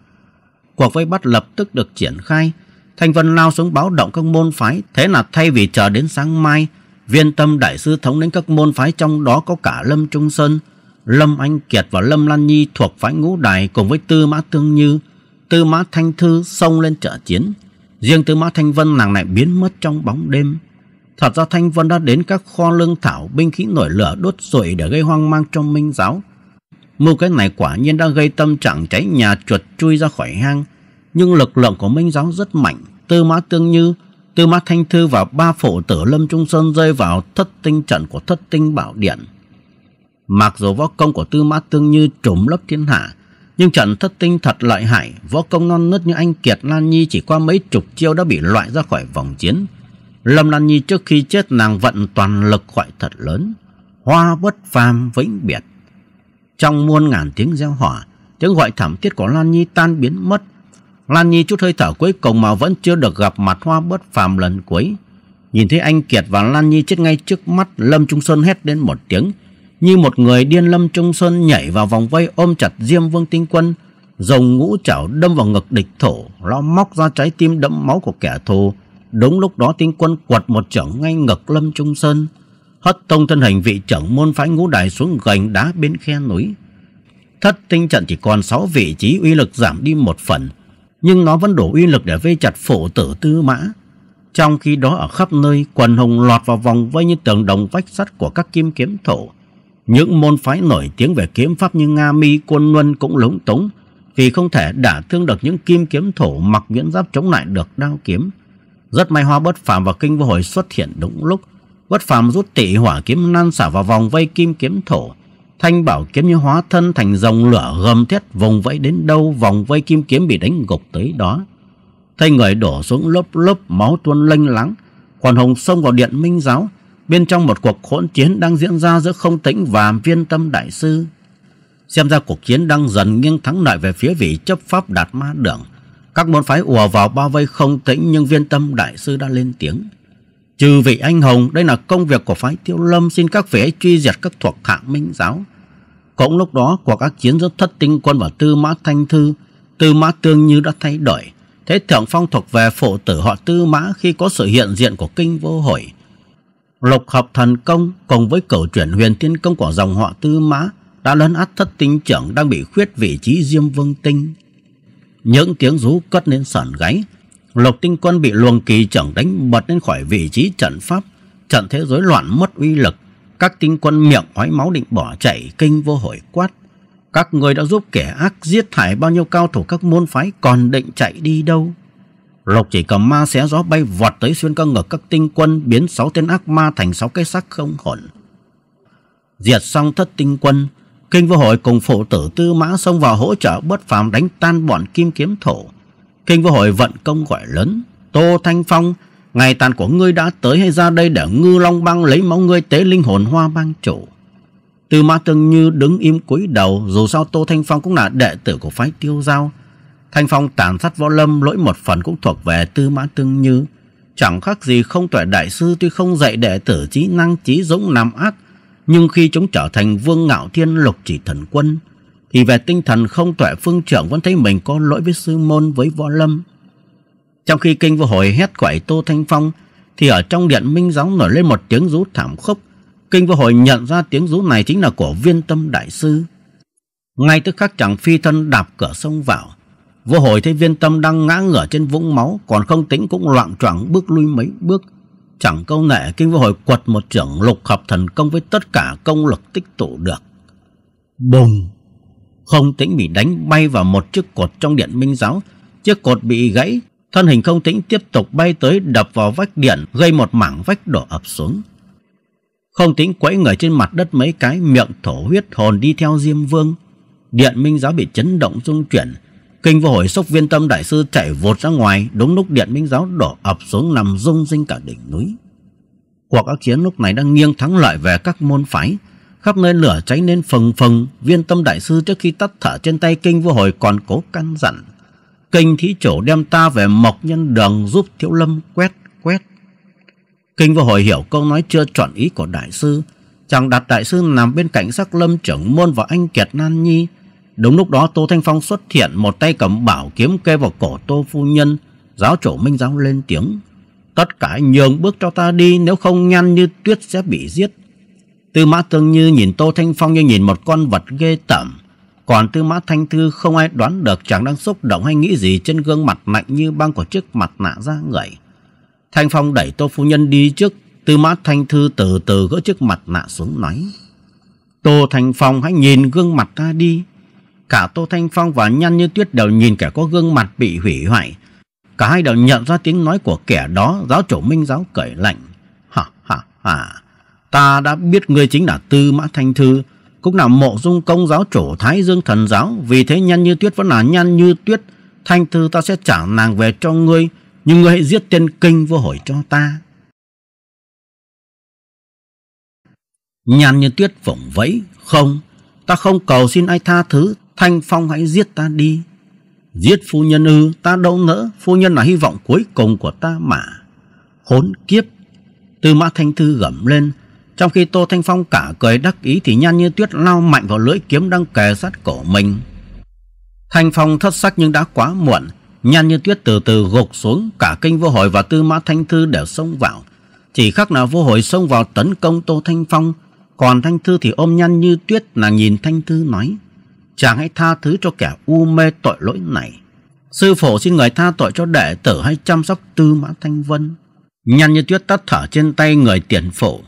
A: Cuộc vây bắt lập tức được triển khai. Thanh Vân lao xuống báo động các môn phái, thế là thay vì chờ đến sáng mai, Viên tâm đại sư thống lĩnh các môn phái trong đó có cả Lâm Trung Sơn, Lâm Anh Kiệt và Lâm Lan Nhi thuộc phái ngũ đài cùng với Tư Mã Tương Như, Tư Mã Thanh Thư xông lên trợ chiến. Riêng Tư Mã Thanh Vân nàng lại biến mất trong bóng đêm. Thật ra Thanh Vân đã đến các kho lương thảo binh khí nổi lửa đốt rụi để gây hoang mang trong minh giáo. Mưu cái này quả nhiên đã gây tâm trạng cháy nhà chuột chui ra khỏi hang. Nhưng lực lượng của minh giáo rất mạnh. Tư Mã Tương Như Tư Mã Thanh Thư và ba phổ tử Lâm Trung Sơn rơi vào thất tinh trận của thất tinh bảo điện. Mặc dù võ công của Tư Mã Tương Như trùm lấp thiên hạ, nhưng trận thất tinh thật lợi hại, võ công non nớt như anh Kiệt Lan Nhi chỉ qua mấy chục chiêu đã bị loại ra khỏi vòng chiến. Lâm Lan Nhi trước khi chết nàng vận toàn lực khỏi thật lớn, hoa bất phàm vĩnh biệt. Trong muôn ngàn tiếng gieo hỏa, tiếng gọi thảm thiết của Lan Nhi tan biến mất, Lan Nhi chút hơi thở cuối cùng mà vẫn chưa được gặp mặt hoa bất phàm lần cuối. Nhìn thấy anh Kiệt và Lan Nhi chết ngay trước mắt, Lâm Trung Sơn hét đến một tiếng. Như một người điên Lâm Trung Sơn nhảy vào vòng vây ôm chặt Diêm Vương Tinh Quân, dùng ngũ chảo đâm vào ngực địch thủ, lo móc ra trái tim đẫm máu của kẻ thù. Đúng lúc đó Tinh Quân quật một chưởng ngay ngực Lâm Trung Sơn, hất tông thân hình vị trưởng môn phái ngũ đài xuống gành đá bên khe núi. Thất tinh trận chỉ còn 6 vị trí uy lực giảm đi một phần, nhưng nó vẫn đủ uy lực để vây chặt phổ tử tư mã. Trong khi đó ở khắp nơi, quần hùng lọt vào vòng vây như tường đồng vách sắt của các kim kiếm thổ. Những môn phái nổi tiếng về kiếm pháp như Nga Mi, Quân Luân cũng lúng túng vì không thể đả thương được những kim kiếm thổ mặc nhuyễn giáp chống lại được đao kiếm. Rất may hoa bất phàm và kinh vô hồi xuất hiện đúng lúc. Bất phàm rút tỷ hỏa kiếm nan xả vào vòng vây kim kiếm thổ Thanh bảo kiếm như hóa thân thành dòng lửa gầm thét vùng vẫy đến đâu vòng vây kim kiếm bị đánh gục tới đó. Thấy người đổ xuống lớp lớp máu tuôn lênh láng. Quan hồng xông vào điện minh giáo. Bên trong một cuộc hỗn chiến đang diễn ra giữa không tĩnh và viên tâm đại sư. Xem ra cuộc chiến đang dần nghiêng thắng lợi về phía vị chấp pháp đạt ma đường. Các môn phái ùa vào bao vây không tĩnh nhưng viên tâm đại sư đã lên tiếng. Trừ vị anh hùng, đây là công việc của phái tiêu lâm xin các vị hãy truy diệt các thuộc hạ minh giáo. Cũng lúc đó, cuộc các chiến giữa thất tinh quân và tư mã thanh thư, tư mã tương như đã thay đổi. Thế thượng phong thuộc về phổ tử họ tư mã khi có sự hiện diện của kinh vô hội. Lục hợp thần công cùng với cửu chuyển huyền thiên công của dòng họ tư mã đã lấn át thất tinh trưởng đang bị khuyết vị trí diêm vương tinh. Những tiếng rú cất lên sởn gáy, Lộc Tinh Quân bị luồng kỳ trưởng đánh bật lên khỏi vị trí trận pháp, trận thế rối loạn mất uy lực. Các tinh quân miệng ói máu định bỏ chạy, kinh vô hồi quát. Các người đã giúp kẻ ác giết thải bao nhiêu cao thủ các môn phái còn định chạy đi đâu? Lộc chỉ cầm ma xé gió bay vọt tới xuyên các ngực các tinh quân biến sáu tên ác ma thành sáu cái xác không hồn. Diệt xong thất tinh quân, kinh vô hội cùng phụ tử tư mã xông vào hỗ trợ bất phàm đánh tan bọn kim kiếm thổ Kinh Vô Hội vận công gọi lớn. Tô Thanh Phong, ngày tàn của ngươi đã tới hay ra đây để ngư long băng lấy máu ngươi tế linh hồn hoa băng chủ. tư Ma Tương Như đứng im cúi đầu, dù sao Tô Thanh Phong cũng là đệ tử của phái tiêu giao. Thanh Phong tàn sát võ lâm lỗi một phần cũng thuộc về Tư Mã Tương Như. Chẳng khác gì không tuệ đại sư tuy không dạy đệ tử trí năng trí dũng làm ác, nhưng khi chúng trở thành vương ngạo thiên lục chỉ thần quân, thì về tinh thần không tuệ phương trưởng vẫn thấy mình có lỗi với sư môn với võ lâm. Trong khi kinh vô hồi hét quậy Tô Thanh Phong thì ở trong điện minh giáo nổi lên một tiếng rú thảm khốc. Kinh vô hồi nhận ra tiếng rú này chính là của viên tâm đại sư. Ngay tức khắc chẳng phi thân đạp cửa sông vào. Vô hồi thấy viên tâm đang ngã ngửa trên vũng máu còn không tính cũng loạn choạng bước lui mấy bước. Chẳng câu nệ kinh vô hồi quật một trưởng lục hợp thần công với tất cả công lực tích tụ được. Bùng! Không tĩnh bị đánh bay vào một chiếc cột trong điện minh giáo. Chiếc cột bị gãy, thân hình không tĩnh tiếp tục bay tới đập vào vách điện gây một mảng vách đổ ập xuống. Không tĩnh quẫy người trên mặt đất mấy cái miệng thổ huyết hồn đi theo Diêm Vương. Điện minh giáo bị chấn động rung chuyển. Kinh vô hồi sốc viên tâm đại sư chạy vột ra ngoài đúng lúc điện minh giáo đổ ập xuống nằm rung rinh cả đỉnh núi. Cuộc ác chiến lúc này đang nghiêng thắng lợi về các môn phái khắp nơi lửa cháy nên phừng phừng, viên tâm đại sư trước khi tắt thở trên tay kinh vô hồi còn cố căn dặn. Kinh thí chủ đem ta về mộc nhân đường giúp thiếu lâm quét quét. Kinh vô hồi hiểu câu nói chưa chọn ý của đại sư, chàng đặt đại sư nằm bên cạnh sắc lâm trưởng môn và anh Kiệt Nan Nhi. Đúng lúc đó Tô Thanh Phong xuất hiện một tay cầm bảo kiếm kê vào cổ Tô Phu Nhân, giáo chủ Minh Giáo lên tiếng. Tất cả nhường bước cho ta đi nếu không nhanh như tuyết sẽ bị giết. Tư Mã Tương Như nhìn Tô Thanh Phong như nhìn một con vật ghê tởm. Còn Tư Mã Thanh Thư không ai đoán được chàng đang xúc động hay nghĩ gì trên gương mặt lạnh như băng của chiếc mặt nạ ra người. Thanh Phong đẩy Tô Phu Nhân đi trước, Tư Mã Thanh Thư từ từ gỡ chiếc mặt nạ xuống nói. Tô Thanh Phong hãy nhìn gương mặt ta đi. Cả Tô Thanh Phong và Nhan Như Tuyết đều nhìn kẻ có gương mặt bị hủy hoại. Cả hai đều nhận ra tiếng nói của kẻ đó, giáo chủ Minh giáo cởi lạnh. ha ha ha ta đã biết ngươi chính là Tư Mã Thanh Thư, cũng là mộ dung công giáo chủ Thái Dương Thần Giáo, vì thế nhan như tuyết vẫn là nhan như tuyết. Thanh Thư ta sẽ trả nàng về cho ngươi, nhưng ngươi hãy giết tiên kinh vô hỏi cho ta. nhan như tuyết vổng vẫy, không, ta không cầu xin ai tha thứ, Thanh Phong hãy giết ta đi. Giết phu nhân ư, ta đâu nỡ phu nhân là hy vọng cuối cùng của ta mà. Hốn kiếp, Tư Mã Thanh Thư gầm lên, trong khi Tô Thanh Phong cả cười đắc ý thì nhan như tuyết lao mạnh vào lưỡi kiếm đang kề sát cổ mình. Thanh Phong thất sắc nhưng đã quá muộn. Nhan như tuyết từ từ gục xuống cả kinh vô hồi và tư mã thanh thư đều xông vào. Chỉ khác nào vô hồi xông vào tấn công Tô Thanh Phong. Còn Thanh Thư thì ôm nhan như tuyết nàng nhìn Thanh Thư nói. Chàng hãy tha thứ cho kẻ u mê tội lỗi này. Sư phổ xin người tha tội cho đệ tử hay chăm sóc tư mã thanh vân. nhan như tuyết tắt thở trên tay người tiền phổ.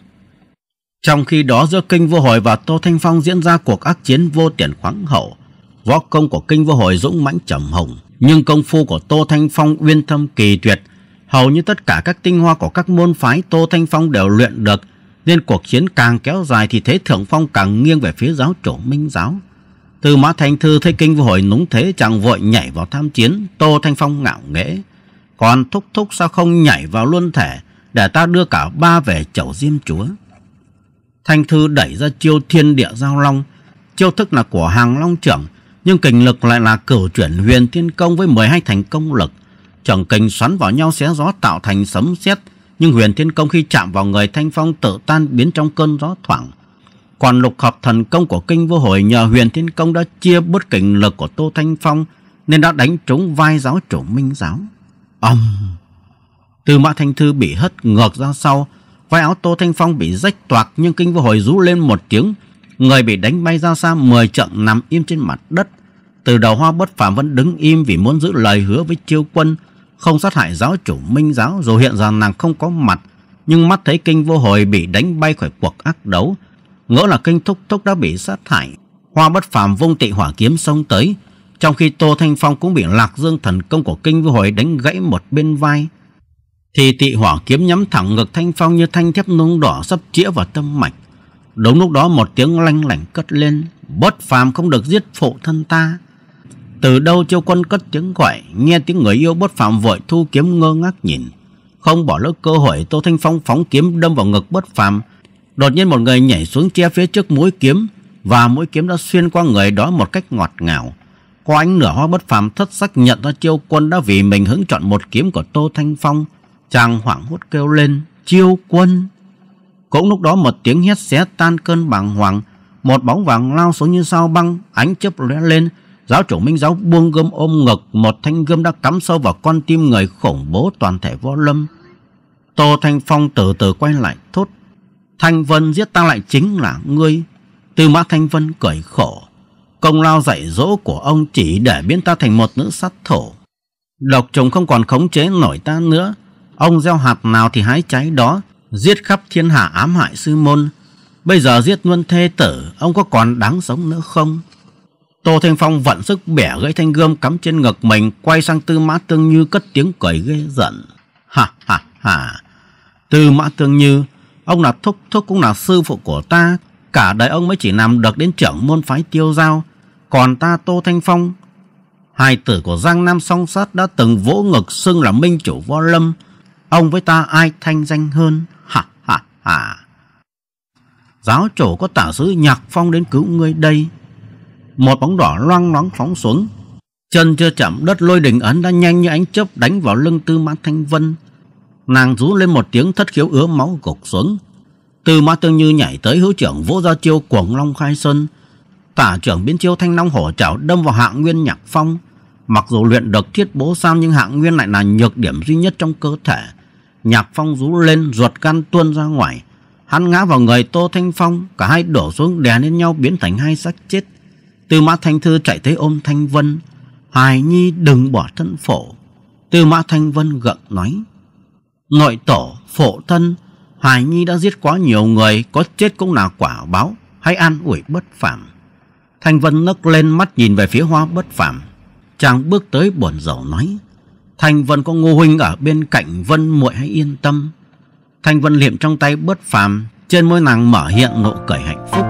A: Trong khi đó giữa Kinh Vô Hồi và Tô Thanh Phong diễn ra cuộc ác chiến vô tiền khoáng hậu. Võ công của Kinh Vô Hồi dũng mãnh trầm hồng, nhưng công phu của Tô Thanh Phong uyên thâm kỳ tuyệt. Hầu như tất cả các tinh hoa của các môn phái Tô Thanh Phong đều luyện được, nên cuộc chiến càng kéo dài thì thế thượng phong càng nghiêng về phía giáo chủ Minh giáo. Từ Mã Thanh Thư thấy Kinh Vô Hồi núng thế chẳng vội nhảy vào tham chiến, Tô Thanh Phong ngạo nghễ. Còn thúc thúc sao không nhảy vào luân thể để ta đưa cả ba về chầu diêm chúa. Thanh Thư đẩy ra chiêu thiên địa giao long. Chiêu thức là của hàng long trưởng, nhưng kình lực lại là cửu chuyển huyền thiên công với 12 thành công lực. Trưởng kình xoắn vào nhau xé gió tạo thành sấm sét, nhưng huyền thiên công khi chạm vào người Thanh Phong tự tan biến trong cơn gió thoảng. Còn lục hợp thần công của kinh vô hồi nhờ huyền thiên công đã chia bớt kình lực của Tô Thanh Phong nên đã đánh trúng vai giáo chủ minh giáo. Ông! Tư mã Thanh Thư bị hất ngược ra sau, Vai áo Tô Thanh Phong bị rách toạc nhưng kinh vô hồi rú lên một tiếng. Người bị đánh bay ra xa mười trượng nằm im trên mặt đất. Từ đầu hoa bất phàm vẫn đứng im vì muốn giữ lời hứa với chiêu quân. Không sát hại giáo chủ minh giáo dù hiện ra nàng không có mặt. Nhưng mắt thấy kinh vô hồi bị đánh bay khỏi cuộc ác đấu. Ngỡ là kinh thúc thúc đã bị sát hại. Hoa bất phàm vung tị hỏa kiếm xông tới. Trong khi Tô Thanh Phong cũng bị lạc dương thần công của kinh vô hồi đánh gãy một bên vai thì tị hỏa kiếm nhắm thẳng ngực thanh phong như thanh thép nung đỏ sắp chĩa vào tâm mạch đúng lúc đó một tiếng lanh lảnh cất lên bớt phàm không được giết phụ thân ta từ đâu chiêu quân cất tiếng gọi nghe tiếng người yêu bớt phàm vội thu kiếm ngơ ngác nhìn không bỏ lỡ cơ hội tô thanh phong phóng kiếm đâm vào ngực bớt phàm đột nhiên một người nhảy xuống che phía trước mũi kiếm và mũi kiếm đã xuyên qua người đó một cách ngọt ngào có ánh nửa hoa bất phàm thất sắc nhận ra chiêu quân đã vì mình hứng chọn một kiếm của tô thanh phong Chàng hoảng hốt kêu lên, chiêu quân. Cũng lúc đó một tiếng hét xé tan cơn bàng hoàng, một bóng vàng lao xuống như sao băng, ánh chớp lóe lên. Giáo chủ Minh Giáo buông gươm ôm ngực, một thanh gươm đã cắm sâu vào con tim người khủng bố toàn thể võ lâm. Tô Thanh Phong từ từ quay lại thốt, Thanh Vân giết ta lại chính là ngươi. Tư Mã Thanh Vân cười khổ, công lao dạy dỗ của ông chỉ để biến ta thành một nữ sát thủ. Độc trùng không còn khống chế nổi ta nữa, Ông gieo hạt nào thì hái trái đó, giết khắp thiên hạ ám hại sư môn. Bây giờ giết luôn thê tử, ông có còn đáng sống nữa không? Tô Thanh Phong vận sức bẻ gãy thanh gươm cắm trên ngực mình, quay sang Tư Mã Tương Như cất tiếng cười ghê giận. Ha ha ha! Tư Mã Tương Như, ông là thúc thúc cũng là sư phụ của ta, cả đời ông mới chỉ làm được đến trưởng môn phái tiêu giao, còn ta Tô Thanh Phong. Hai tử của Giang Nam song sát đã từng vỗ ngực xưng là minh chủ võ lâm, Ông với ta ai thanh danh hơn? Ha ha ha. Giáo chủ có tả sứ nhạc phong đến cứu ngươi đây. Một bóng đỏ loang loáng phóng xuống. Chân chưa chạm đất lôi đình ấn đã nhanh như ánh chớp đánh vào lưng tư mã thanh vân. Nàng rú lên một tiếng thất khiếu ứa máu gục xuống. Tư mã tương như nhảy tới hữu trưởng vỗ ra chiêu cuồng long khai sơn. Tả trưởng biến chiêu thanh long hổ chảo đâm vào hạng nguyên nhạc phong. Mặc dù luyện được thiết bố sam nhưng hạng nguyên lại là nhược điểm duy nhất trong cơ thể. Nhạc Phong rú lên, ruột gan tuôn ra ngoài. Hắn ngã vào người Tô Thanh Phong, cả hai đổ xuống đè lên nhau biến thành hai xác chết. Tư Mã Thanh Thư chạy tới ôm Thanh Vân. Hài Nhi đừng bỏ thân phổ. Tư Mã Thanh Vân gặng nói. Nội tổ, phổ thân, Hài Nhi đã giết quá nhiều người, có chết cũng là quả báo. Hãy an ủi bất phạm. Thanh Vân nấc lên mắt nhìn về phía hoa bất phạm. Chàng bước tới buồn rầu nói. Thanh Vân có Ngô Huynh ở bên cạnh Vân muội hãy yên tâm. Thanh Vân liệm trong tay bớt phàm, trên môi nàng mở hiện nụ cười hạnh phúc.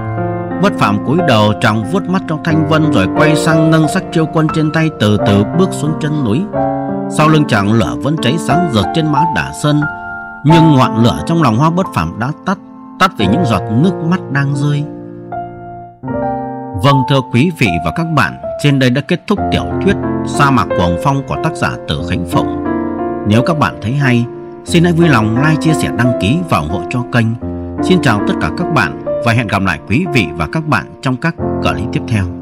A: Bất phàm cúi đầu tròng vuốt mắt trong Thanh Vân rồi quay sang nâng sắc chiêu quân trên tay từ từ bước xuống chân núi. Sau lưng chàng lửa vẫn cháy sáng rực trên má đả sơn, nhưng ngọn lửa trong lòng hoa Bất phàm đã tắt, tắt vì những giọt nước mắt đang rơi. Vâng thưa quý vị và các bạn, trên đây đã kết thúc tiểu thuyết Sa mạc của Phong của tác giả Tử Khánh Phụng. Nếu các bạn thấy hay, xin hãy vui lòng like, chia sẻ, đăng ký và ủng hộ cho kênh. Xin chào tất cả các bạn và hẹn gặp lại quý vị và các bạn trong các clip tiếp theo.